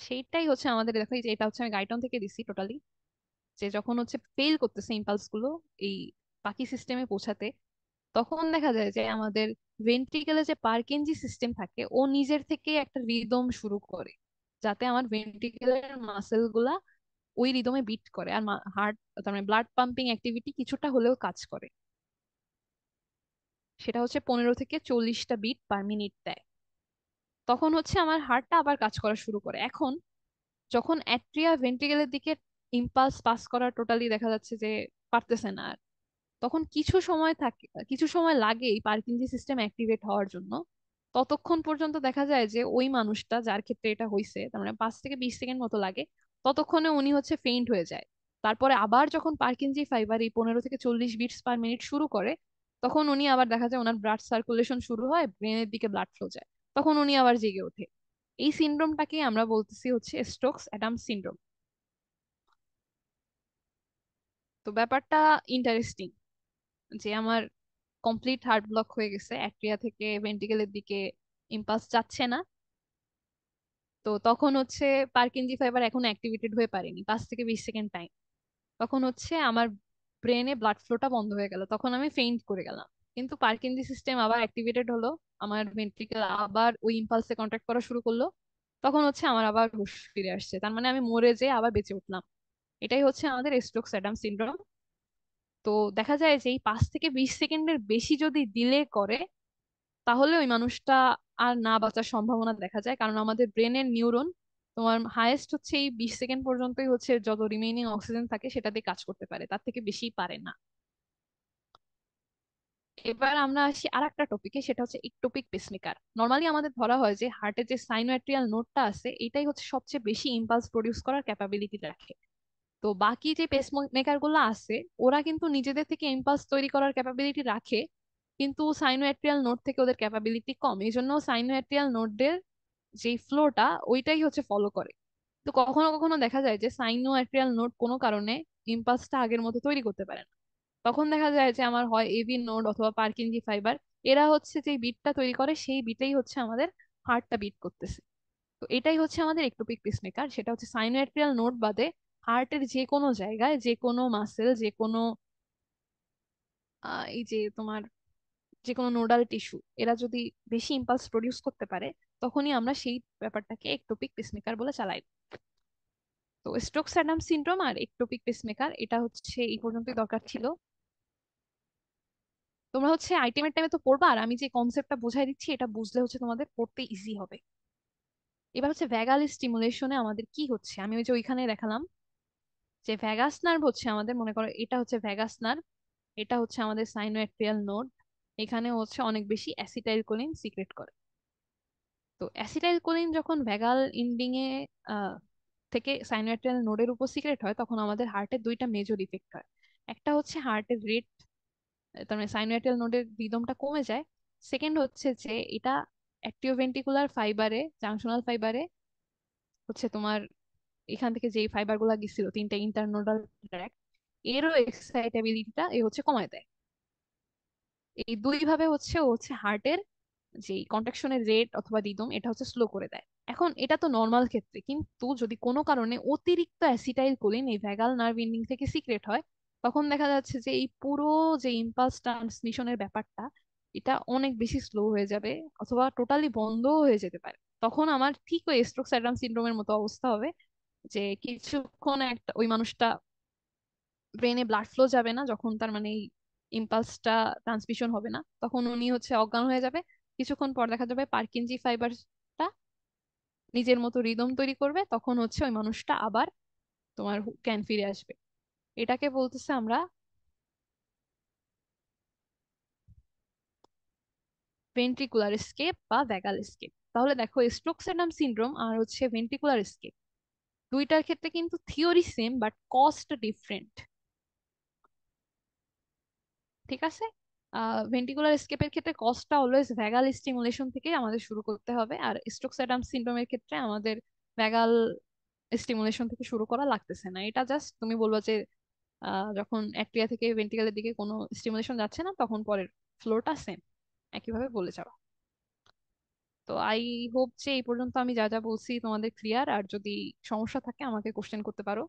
সেইটাই হচ্ছে আমাদের দেখো এই যে এটা হচ্ছে আমি গাইটন থেকে দিছি টোটালি যে যখন হচ্ছে ফেল করতেছে ইম্পালস গুলো এই বাকি সিস্টেমে পৌঁছাতে তখন দেখা যায় যে আমাদের ভেন্ট্রিকেলে যে পার্কেনজি সিস্টেম থাকে ও নিজের থেকে একটা রিদম শুরু করে যাতে আমার ভেন্ট্রিকুলার মাসেল গুলা ওই রিদমে বিট করে আর হার্ট তার মানে ব্লাড পাম্পিং অ্যাক্টিভিটি কিছুটা হলেও কাজ করে সেটা হচ্ছে পনেরো থেকে চল্লিশটা বিট পার মিনিট দেয় তখন হচ্ছে আমার হার্টটা আবার কাজ করা শুরু করে এখন যখন অ্যাট্রিয়া ভেন্ট্রিকেলের দিকে ইম্পালস পাস করা টোটালি দেখা যাচ্ছে যে পারতেছে না আর তখন কিছু সময় থাকে কিছু সময় লাগে এই পার্কিনজি সিস্টেম অ্যাক্টিভেট হওয়ার জন্য ততক্ষণ পর্যন্ত দেখা যায় যে ওই মানুষটা যার ক্ষেত্রে এটা হয়েছে তার মানে পাঁচ থেকে বিশ সেকেন্ড মতো লাগে ততক্ষণে উনি হচ্ছে ফেইন্ট হয়ে যায় তারপরে আবার যখন পার্কিনজি ফাইবার এই পনেরো থেকে চল্লিশ বিটস পার মিনিট শুরু করে তখন উনি আবার দেখা যায় ওনার ব্লাড সার্কুলেশন শুরু হয় ব্রেনের দিকে ব্লাড ফ্লো যায় তখন উনি আবার জেগে ওঠে এই সিন্ড্রোমটাকে আমরা বলতেছি হচ্ছে স্টোকস অ্যাডাম সিন্ড্রোম তো ব্যাপারটা ইন্টারেস্টিং যে আমার কমপ্লিট হার্ট ব্লক হয়ে গেছে অ্যাট্রিয়া থেকে ভেন্টিকেলের দিকে ইম্পাস যাচ্ছে না তো তখন হচ্ছে পার্কিনজি ফাইবার এখন অ্যাক্টিভেটেড হয়ে পারেনি পাঁচ থেকে বিশ সেকেন্ড টাইম তখন হচ্ছে আমার ব্রেনে ব্লাড ফ্লোটা বন্ধ হয়ে গেল তখন আমি ফেইন্ট করে গেলাম কিন্তু পার্কিনজি সিস্টেম আবার অ্যাক্টিভেটেড হলো আমার ভেন্ট্রিকেল আবার ওই ইম্পালসে কন্ট্রাক্ট করা শুরু করলো তখন হচ্ছে আমার আবার হুশ ফিরে আসছে তার মানে আমি মরে যেয়ে আবার বেঁচে উঠলাম এটাই হচ্ছে আমাদের স্ট্রোক স্যাডাম সিন্ড্রোম তো দেখা যায় যে এই পাঁচ থেকে বিশ সেকেন্ডের বেশি যদি ডিলে করে তাহলে ওই মানুষটা আর না বাঁচার সম্ভাবনা দেখা যায় কারণ আমাদের ব্রেনের নিউরন তোমার হায়েস্ট হচ্ছে এই বিশ সেকেন্ড পর্যন্তই হচ্ছে যত রিমেইনিং অক্সিজেন থাকে সেটা দিয়ে কাজ করতে পারে তার থেকে বেশি পারে না এবার আমরা আসি আর একটা টপিকে সেটা হচ্ছে ইকটোপিক পেসমেকার নর্মালি আমাদের ধরা হয় যে হার্টের যে সাইনোয়াট্রিয়াল নোটটা আছে এটাই হচ্ছে সবচেয়ে বেশি ইম্পালস প্রডিউস করার ক্যাপাবিলিটি রাখে তো বাকি যে পেসমেকার গুলো আছে ওরা কিন্তু নিজেদের থেকে ইম্পালস তৈরি করার ক্যাপাবিলিটি রাখে কিন্তু সাইনোয়াট্রিয়াল নোট থেকে ওদের ক্যাপাবিলিটি কম এই জন্য সাইনোএট্রিয়াল নোটদের যেই ফ্লোটা ওইটাই হচ্ছে ফলো করে তো কখনো কখনো দেখা যায় যে সাইনো অ্যাক্রিয়াল নোড কোনো কারণে ইম্পাসটা আগের মতো তৈরি করতে পারে না তখন দেখা যায় যে আমার হয় এভি নোড অথবা পার্কিনজি ফাইবার এরা হচ্ছে যে বিটটা তৈরি করে সেই বিটেই হচ্ছে আমাদের হার্টটা বিট করতেছে তো এটাই হচ্ছে আমাদের একটোপিক পেসমেকার সেটা হচ্ছে সাইনো সাইনোএট্রিয়াল নোড বাদে হার্টের যে কোনো জায়গায় যে কোনো মাসেল যে কোনো এই যে তোমার যে কোনো নোডাল টিস্যু এরা যদি বেশি ইম্পালস প্রডিউস করতে পারে তখনই আমরা সেই ব্যাপারটাকে একটোপিক পেসমেকার বলে চালাই তো স্ট্রোক স্যাডাম সিনড্রোম আর একটোপিক পেসমেকার এটা হচ্ছে এই পর্যন্তই দরকার ছিল তোমরা হচ্ছে আইটেমের টাইমে তো পড়বা আর আমি যে কনসেপ্টটা বোঝাই দিচ্ছি এটা বুঝলে হচ্ছে তোমাদের পড়তে ইজি হবে এবার হচ্ছে ভ্যাগাল স্টিমুলেশনে আমাদের কি হচ্ছে আমি ওই যে ওইখানে দেখালাম যে ভ্যাগাস নার্ভ হচ্ছে আমাদের মনে করো এটা হচ্ছে ভ্যাগাস নার্ভ এটা হচ্ছে আমাদের সাইনোএট্রিয়াল নোড এখানে হচ্ছে অনেক বেশি অ্যাসিটাইল কোলিন সিক্রেট করে তো অ্যাসিটাইল কোলিন যখন ভ্যাগাল ইন্ডিং এ থেকে সাইনোট্রাল নোডের উপর সিক্রেট হয় তখন আমাদের হার্টের দুইটা মেজর ইফেক্ট হয় একটা হচ্ছে হার্টের রেট তার মানে সাইনোট্রাল নোডের রিদমটা কমে যায় সেকেন্ড হচ্ছে যে এটা ভেন্টিকুলার ফাইবারে জাংশনাল ফাইবারে হচ্ছে তোমার এখান থেকে যে ফাইবারগুলো গেছিল তিনটা ইন্টারনোডাল ট্র্যাক এরও এক্সাইটেবিলিটিটা এ হচ্ছে কমায় দেয় এই দুই ভাবে হচ্ছে হচ্ছে হার্টের যে কন্ট্রাকশনের রেট অথবা রিদম এটা হচ্ছে স্লো করে দেয় এখন এটা তো নর্মাল ক্ষেত্রে কিন্তু যদি কোনো কারণে অতিরিক্ত অ্যাসিটাইল কোলিন এই ভ্যাগাল নার্ভ ইন্ডিং থেকে সিক্রেট হয় তখন দেখা যাচ্ছে যে এই পুরো যে ইম্পালস ট্রান্সমিশনের ব্যাপারটা এটা অনেক বেশি স্লো হয়ে যাবে অথবা টোটালি বন্ধ হয়ে যেতে পারে তখন আমার ঠিক ওই স্ট্রোক স্যাডাম সিন্ড্রোমের মতো অবস্থা হবে যে কিছুক্ষণ একটা ওই মানুষটা ব্রেনে ব্লাড ফ্লো যাবে না যখন তার মানে ইম্পালসটা ট্রান্সমিশন হবে না তখন উনি হচ্ছে অজ্ঞান হয়ে যাবে কিছুক্ষণ পর দেখা যাবে পার্কিনজি ফাইবারটা নিজের মতো রিদম তৈরি করবে তখন হচ্ছে ওই মানুষটা আবার তোমার ক্যান ফিরে আসবে এটাকে বলতেছে আমরা ভেন্ট্রিকুলার স্কেপ বা ভ্যাগাল স্কেপ তাহলে দেখো নাম সিন্ড্রোম আর হচ্ছে ভেন্ট্রিকুলার স্কেপ দুইটার ক্ষেত্রে কিন্তু theory same but cause different ঠিক আছে ভেন্টিকুলার স্কেপের ক্ষেত্রে কজটা অলওয়েজ ভ্যাগাল স্টিমুলেশন থেকে আমাদের শুরু করতে হবে আর স্টোকসাইডাম সিনড্রোমের ক্ষেত্রে আমাদের ভ্যাগাল স্টিমুলেশন থেকে শুরু করা লাগতেছে না এটা জাস্ট তুমি বলবো যে যখন অ্যাট্রিয়া থেকে ভেন্টিকালের দিকে কোনো স্টিমুলেশন যাচ্ছে না তখন পরের ফ্লোরটা সেম একইভাবে বলে যাওয়া তো আই হোপ যে এই পর্যন্ত আমি যা যা বলছি তোমাদের ক্লিয়ার আর যদি সমস্যা থাকে আমাকে কোশ্চেন করতে পারো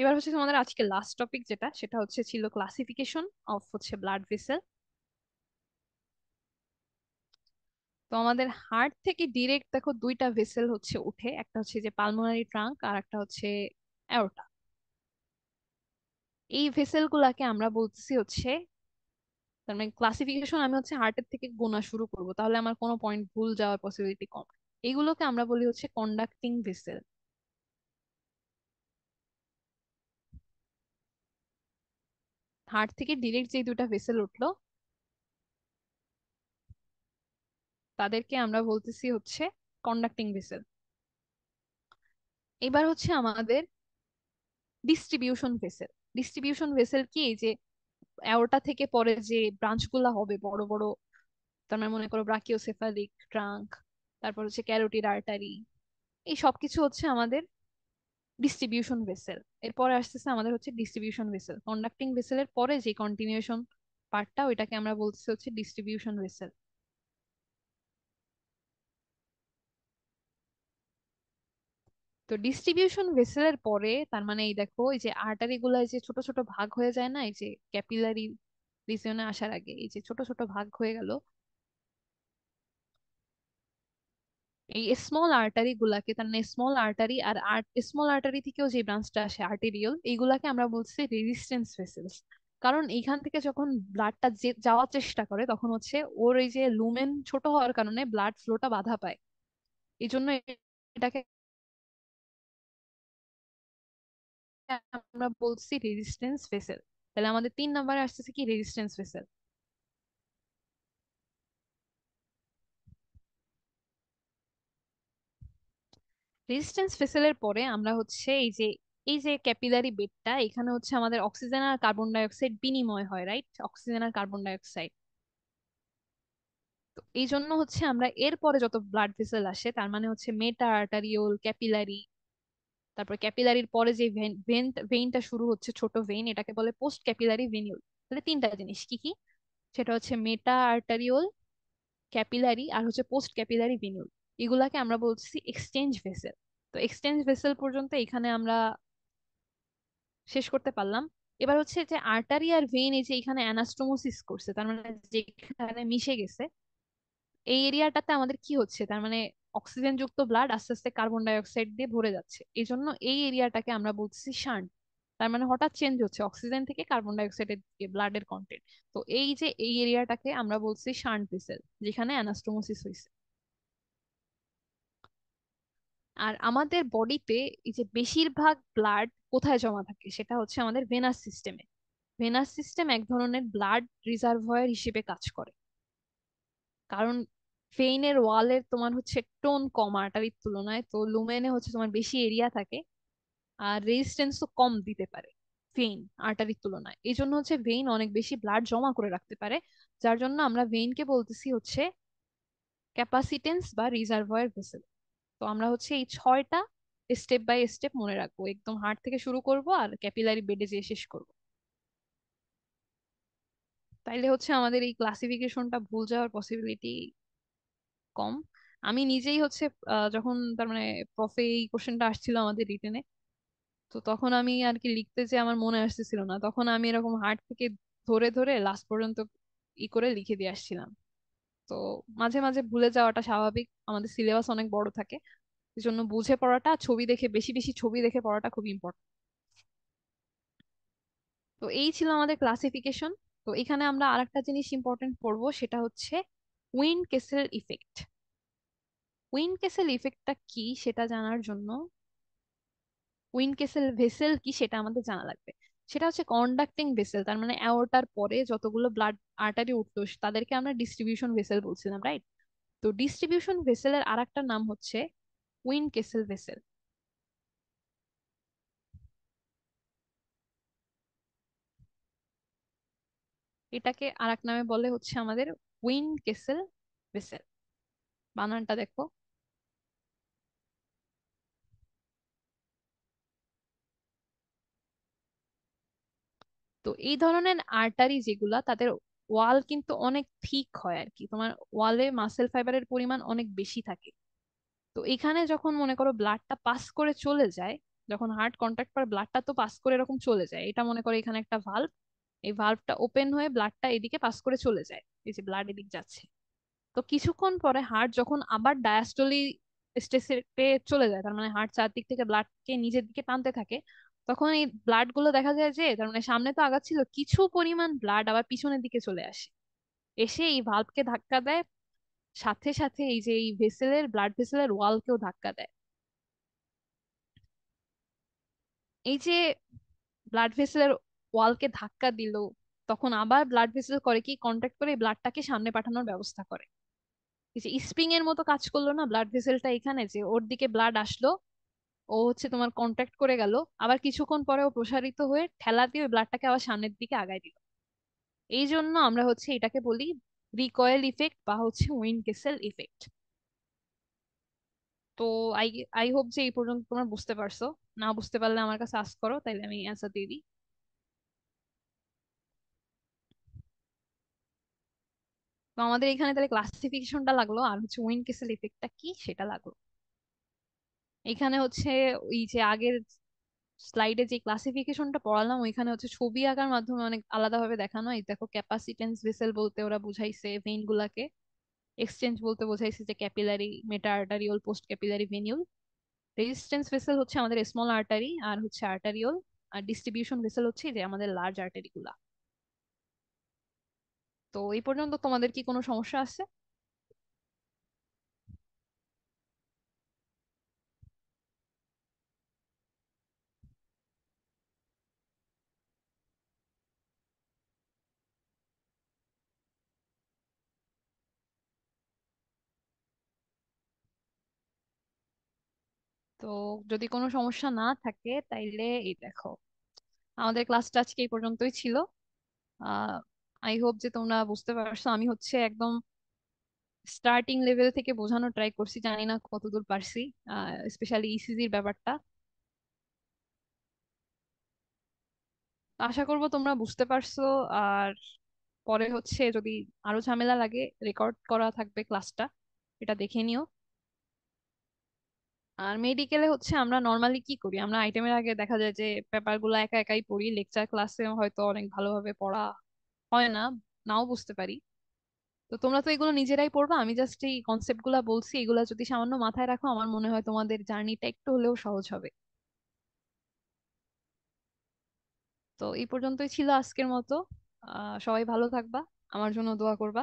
এবার হচ্ছে তোমাদের আজকে লাস্ট টপিক যেটা সেটা হচ্ছে ছিল ক্লাসিফিকেশন অফ হচ্ছে ব্লাড ভেসেল তো আমাদের হার্ট থেকে ডিরেক্ট দেখো দুইটা ভেসেল হচ্ছে উঠে একটা হচ্ছে যে পালমোনারি ট্রাঙ্ক আর একটা হচ্ছে অ্যারোটা এই ভেসেল গুলাকে আমরা বলতেছি হচ্ছে তার মানে ক্লাসিফিকেশন আমি হচ্ছে হার্টের থেকে গোনা শুরু করব তাহলে আমার কোনো পয়েন্ট ভুল যাওয়ার পসিবিলিটি কম এইগুলোকে আমরা বলি হচ্ছে কন্ডাক্টিং ভেসেল হার্ট থেকে ডিরেক্ট যে দুটা ভেসেল উঠলো তাদেরকে আমরা বলতেছি হচ্ছে কন্ডাক্টিং ভেসেল এবার হচ্ছে আমাদের ডিস্ট্রিবিউশন ভেসেল ডিস্ট্রিবিউশন ভেসেল কি যে অ্যাওর্টা থেকে পরে যে ব্রাঞ্চগুলা হবে বড় বড় তোমার মানে মনে করো ব্রাকিওসেফালিক ট্রাঙ্ক তারপর হচ্ছে ক্যারোটির আর্টারি এই সবকিছু হচ্ছে আমাদের ডিস্ট্রিবিউশন ভেসেল এরপরে আসতেছে আমাদের হচ্ছে ডিস্ট্রিবিউশন ভেসেল কন্ডাক্টিং ভেসেলের পরে যে কন্টিনিউশন পার্টটা ওইটাকে আমরা বলতেছি হচ্ছে ডিস্ট্রিবিউশন ভেসেল তো ডিস্ট্রিবিউশন ভেসেলের পরে তার মানে এই দেখো এই যে আর্টারি গুলা যে ছোট ছোট ভাগ হয়ে যায় না এই যে ক্যাপিলারি রিজনে আসার আগে এই যে ছোট ছোট ভাগ হয়ে গেল এই স্মল আর্টারি গুলাকে তার মানে স্মল আর্টারি আর স্মল আর্টারি থেকেও যে ব্রাঞ্চটা আসে আর্টেরিয়াল এইগুলাকে আমরা বলছি রেজিস্টেন্স ভেসেলস কারণ এইখান থেকে যখন ব্লাডটা যাওয়ার চেষ্টা করে তখন হচ্ছে ওর এই যে লুমেন ছোট হওয়ার কারণে ব্লাড ফ্লোটা বাধা পায় এই জন্য এটাকে আমরা বলছি রেজিস্টেন্স ভেসেল তাহলে আমাদের তিন নাম্বারে আসতেছে কি রেজিস্টেন্স ভেসেল রেজিস্ট্যান্স ফেসেলের পরে আমরা হচ্ছে এই যে এই যে ক্যাপিলারি বেডটা এখানে হচ্ছে আমাদের অক্সিজেন আর কার্বন ডাইঅক্সাইড বিনিময় হয় রাইট অক্সিজেন আর কার্বন ডাইঅক্সাইড তো এই জন্য হচ্ছে আমরা এরপরে যত ব্লাড ভেসেল আসে তার মানে হচ্ছে মেটা আর্টারিওল ক্যাপিলারি তারপর ক্যাপিলারির পরে যে ভেন ভেইনটা শুরু হচ্ছে ছোট ভেইন এটাকে বলে পোস্ট ক্যাপিলারি ভেনিউল তাহলে তিনটা জিনিস কি কি সেটা হচ্ছে মেটা আর্টারিওল ক্যাপিলারি আর হচ্ছে পোস্ট ক্যাপিলারি ভেনিউল এগুলাকে আমরা বলছি এক্সচেঞ্জ ভেসেল তো এক্সচেঞ্জ ভেসেল পর্যন্ত এখানে আমরা শেষ করতে পারলাম এবার হচ্ছে যে আর্টারি আর ভেন এই যে এখানে অ্যানাস্টোমোসিস করছে তার মানে যেখানে মিশে গেছে এই এরিয়াটাতে আমাদের কি হচ্ছে তার মানে অক্সিজেন যুক্ত ব্লাড আস্তে আস্তে কার্বন ডাইঅক্সাইড দিয়ে ভরে যাচ্ছে এই জন্য এই এরিয়াটাকে আমরা বলছি শান তার মানে হঠাৎ চেঞ্জ হচ্ছে অক্সিজেন থেকে কার্বন ডাইঅক্সাইডের দিকে ব্লাডের কন্টেন্ট তো এই যে এই এরিয়াটাকে আমরা বলছি শান্ট ভেসেল যেখানে অ্যানাস্টোমোসিস হয়েছে আর আমাদের বডিতে এই যে বেশিরভাগ ব্লাড কোথায় জমা থাকে সেটা হচ্ছে আমাদের ভেনাস সিস্টেমে ভেনাস সিস্টেম এক ধরনের ব্লাড রিজার্ভয়ার হিসেবে কাজ করে কারণ ফেইনের ওয়ালের তোমার হচ্ছে টোন কম আর্টারির তুলনায় তো লুমেনে হচ্ছে তোমার বেশি এরিয়া থাকে আর তো কম দিতে পারে ভেইন আর্টারির তুলনায় এই জন্য হচ্ছে ভেইন অনেক বেশি ব্লাড জমা করে রাখতে পারে যার জন্য আমরা ভেইনকে বলতেছি হচ্ছে ক্যাপাসিটেন্স বা রিজার্ভয়ার ভেসেল তো আমরা হচ্ছে এই ছয়টা স্টেপ বাই স্টেপ মনে রাখবো একদম হার্ট থেকে শুরু করব আর ক্যাপিলারি বেডে যেয়ে শেষ করব তাইলে হচ্ছে আমাদের এই ক্লাসিফিকেশনটা ভুল যাওয়ার পসিবিলিটি কম আমি নিজেই হচ্ছে যখন তার মানে প্রফে এই কোশ্চেনটা আসছিল আমাদের রিটেনে তো তখন আমি আর কি লিখতে যে আমার মনে আসতেছিল না তখন আমি এরকম হার্ট থেকে ধরে ধরে লাস্ট পর্যন্ত ই করে লিখে দিয়ে আসছিলাম তো মাঝে মাঝে ভুলে যাওয়াটা স্বাভাবিক আমাদের সিলেবাস অনেক বড় থাকে জন্য বুঝে পড়াটা ছবি দেখে বেশি বেশি ছবি দেখে পড়াটা খুব ইম্পর্টেন্ট তো এই ছিল আমাদের ক্লাসিফিকেশন তো এখানে আমরা আরেকটা জিনিস ইম্পর্টেন্ট পড়বো সেটা হচ্ছে windkessel effect windkessel ইফেক্টটা কি সেটা জানার জন্য উইন কেসেল ভেসেল কি সেটা আমাদের জানা লাগবে সেটা হচ্ছে কন্ডাক্টিং ভেসেল তার মানে অ্যাওর্টার পরে যতগুলো ব্লাড আর্টারি উঠতো তাদেরকে আমরা ডিস্ট্রিবিউশন ভেসেল বলছিলাম রাইট তো ডিস্ট্রিবিউশন ভেসেলের আর একটা নাম হচ্ছে উইন কেসেল ভেসেল এটাকে আর এক নামে বলে হচ্ছে আমাদের উইন কেসেল ভেসেল বানানটা দেখো তো এই ধরনের আর্টারি যেগুলা তাদের ওয়াল কিন্তু অনেক থিক হয় আর কি তোমার ওয়ালে মাসেল ফাইবারের পরিমাণ অনেক বেশি থাকে তো এখানে যখন মনে করো ব্লাডটা পাস করে চলে যায় যখন হার্ট কন্ট্যাক্ট পর ব্লাডটা তো পাস করে এরকম চলে যায় এটা মনে করো এখানে একটা ভাল্ভ এই ভাল্ভটা ওপেন হয়ে ব্লাডটা এদিকে পাস করে চলে যায় এই যে ব্লাড এদিক যাচ্ছে তো কিছুক্ষণ পরে হার্ট যখন আবার ডায়াস্টলি পেয়ে চলে যায় তার মানে হার্ট চারদিক থেকে ব্লাডকে নিজের দিকে টানতে থাকে তখন এই ব্লাড গুলো দেখা যায় যে তার মানে সামনে তো আগাচ্ছিল কিছু পরিমাণ ব্লাড আবার পিছনের দিকে চলে আসে এসে এই ভাল্বকে ধাক্কা দেয় সাথে সাথে এই যে এই ভেসেলের ব্লাড ভেসেলের ওয়ালকেও ধাক্কা দেয় এই যে ব্লাড ভেসেলের ওয়ালকে ধাক্কা দিল তখন আবার ব্লাড ভেসেল করে কি কন্ট্যাক্ট করে ব্লাডটাকে সামনে পাঠানোর ব্যবস্থা করে এই যে স্প্রিং এর মতো কাজ করলো না ব্লাড ভেসেলটা এখানে যে ওর দিকে ব্লাড আসলো ও হচ্ছে তোমার কন্ট্যাক্ট করে গেল আবার কিছুক্ষণ পরে ও প্রসারিত হয়ে ঠেলা দিয়ে ওই ব্লাডটাকে আবার সামনের দিকে আগায় দিল এই জন্য আমরা হচ্ছে এটাকে বলি রিকয়েল ইফেক্ট বা হচ্ছে উইন কেসেল ইফেক্ট তো আই আই হোপ যে এই পর্যন্ত তোমরা বুঝতে পারছো না বুঝতে পারলে আমার কাছে আস করো তাইলে আমি অ্যান্সার দিয়ে দিই তো আমাদের এখানে তাহলে ক্লাসিফিকেশনটা লাগলো আর হচ্ছে উইন কেসেল ইফেক্টটা কি সেটা লাগলো এখানে হচ্ছে ওই যে আগের স্লাইডে যে ক্লাসিফিকেশনটা পড়ালাম ওইখানে হচ্ছে ছবি আঁকার মাধ্যমে অনেক আলাদাভাবে দেখানো এই দেখো ক্যাপাসিটেন্স ভেসেল বলতে ওরা বুঝাইছে ভেইন গুলাকে এক্সচেঞ্জ বলতে বোঝাইছে যে capillary metarteriole post capillary venule resistance vessel হচ্ছে আমাদের স্মল আর্টারি আর হচ্ছে আর্টারিওল আর ডিস্ট্রিবিউশন ভেসেল হচ্ছে যে আমাদের লার্জ আর্টারি গুলা তো এই পর্যন্ত তোমাদের কি কোনো সমস্যা আছে তো যদি কোনো সমস্যা না থাকে তাইলে এই দেখো আমাদের ক্লাসটা আজকে এই পর্যন্তই ছিল আই হোপ যে তোমরা বুঝতে পারছো আমি হচ্ছে একদম স্টার্টিং লেভেল থেকে বোঝানো ট্রাই করছি জানি না কতদূর পারছি স্পেশালি ইসিজির e ব্যাপারটা আশা করব তোমরা বুঝতে পারছো আর পরে হচ্ছে যদি আরো ঝামেলা লাগে রেকর্ড করা থাকবে ক্লাসটা এটা দেখে নিও আর মেডিকেলে হচ্ছে আমরা নর্মালি কি করি আমরা আইটেমের আগে দেখা যায় যে পেপার গুলো একা একাই পড়ি লেকচার ক্লাসে হয়তো অনেক ভালোভাবে পড়া হয় না নাও বুঝতে পারি তো তোমরা তো এগুলো নিজেরাই পড়বা আমি জাস্ট এই কনসেপ্ট গুলা বলছি এগুলা যদি সামান্য মাথায় রাখো আমার মনে হয় তোমাদের জার্নিটা একটু হলেও সহজ হবে তো এই পর্যন্তই ছিল আজকের মতো আহ সবাই ভালো থাকবা আমার জন্য দোয়া করবা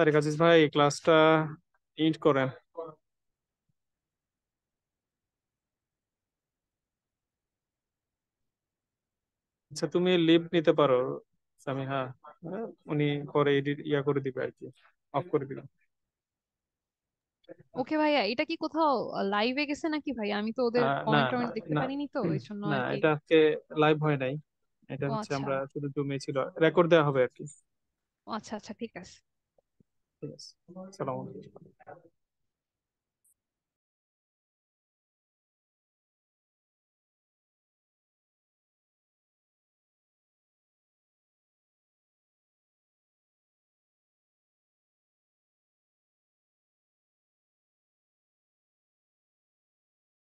আরে আজিজ ভাই ক্লাসটা এন্ড করেন আচ্ছা তুমি লিভ নিতে পারো সামিহা হ্যাঁ, উনি পরে এডিট ইয়া করে দিবে আর কি অফ করে দিবে ওকে ভাইয়া এটা কি কোথাও লাইভে গেছে নাকি ভাই আমি তো ওদের কমেন্ট টমেন্ট দেখতে পারিনি তো এই জন্য না এটা আজকে লাইভ হয় নাই এটা হচ্ছে আচ্ছা। আমরা শুধু জুমে ছিল রেকর্ড দেওয়া হবে আর কি আচ্ছা আচ্ছা ঠিক আছে conheço. Sei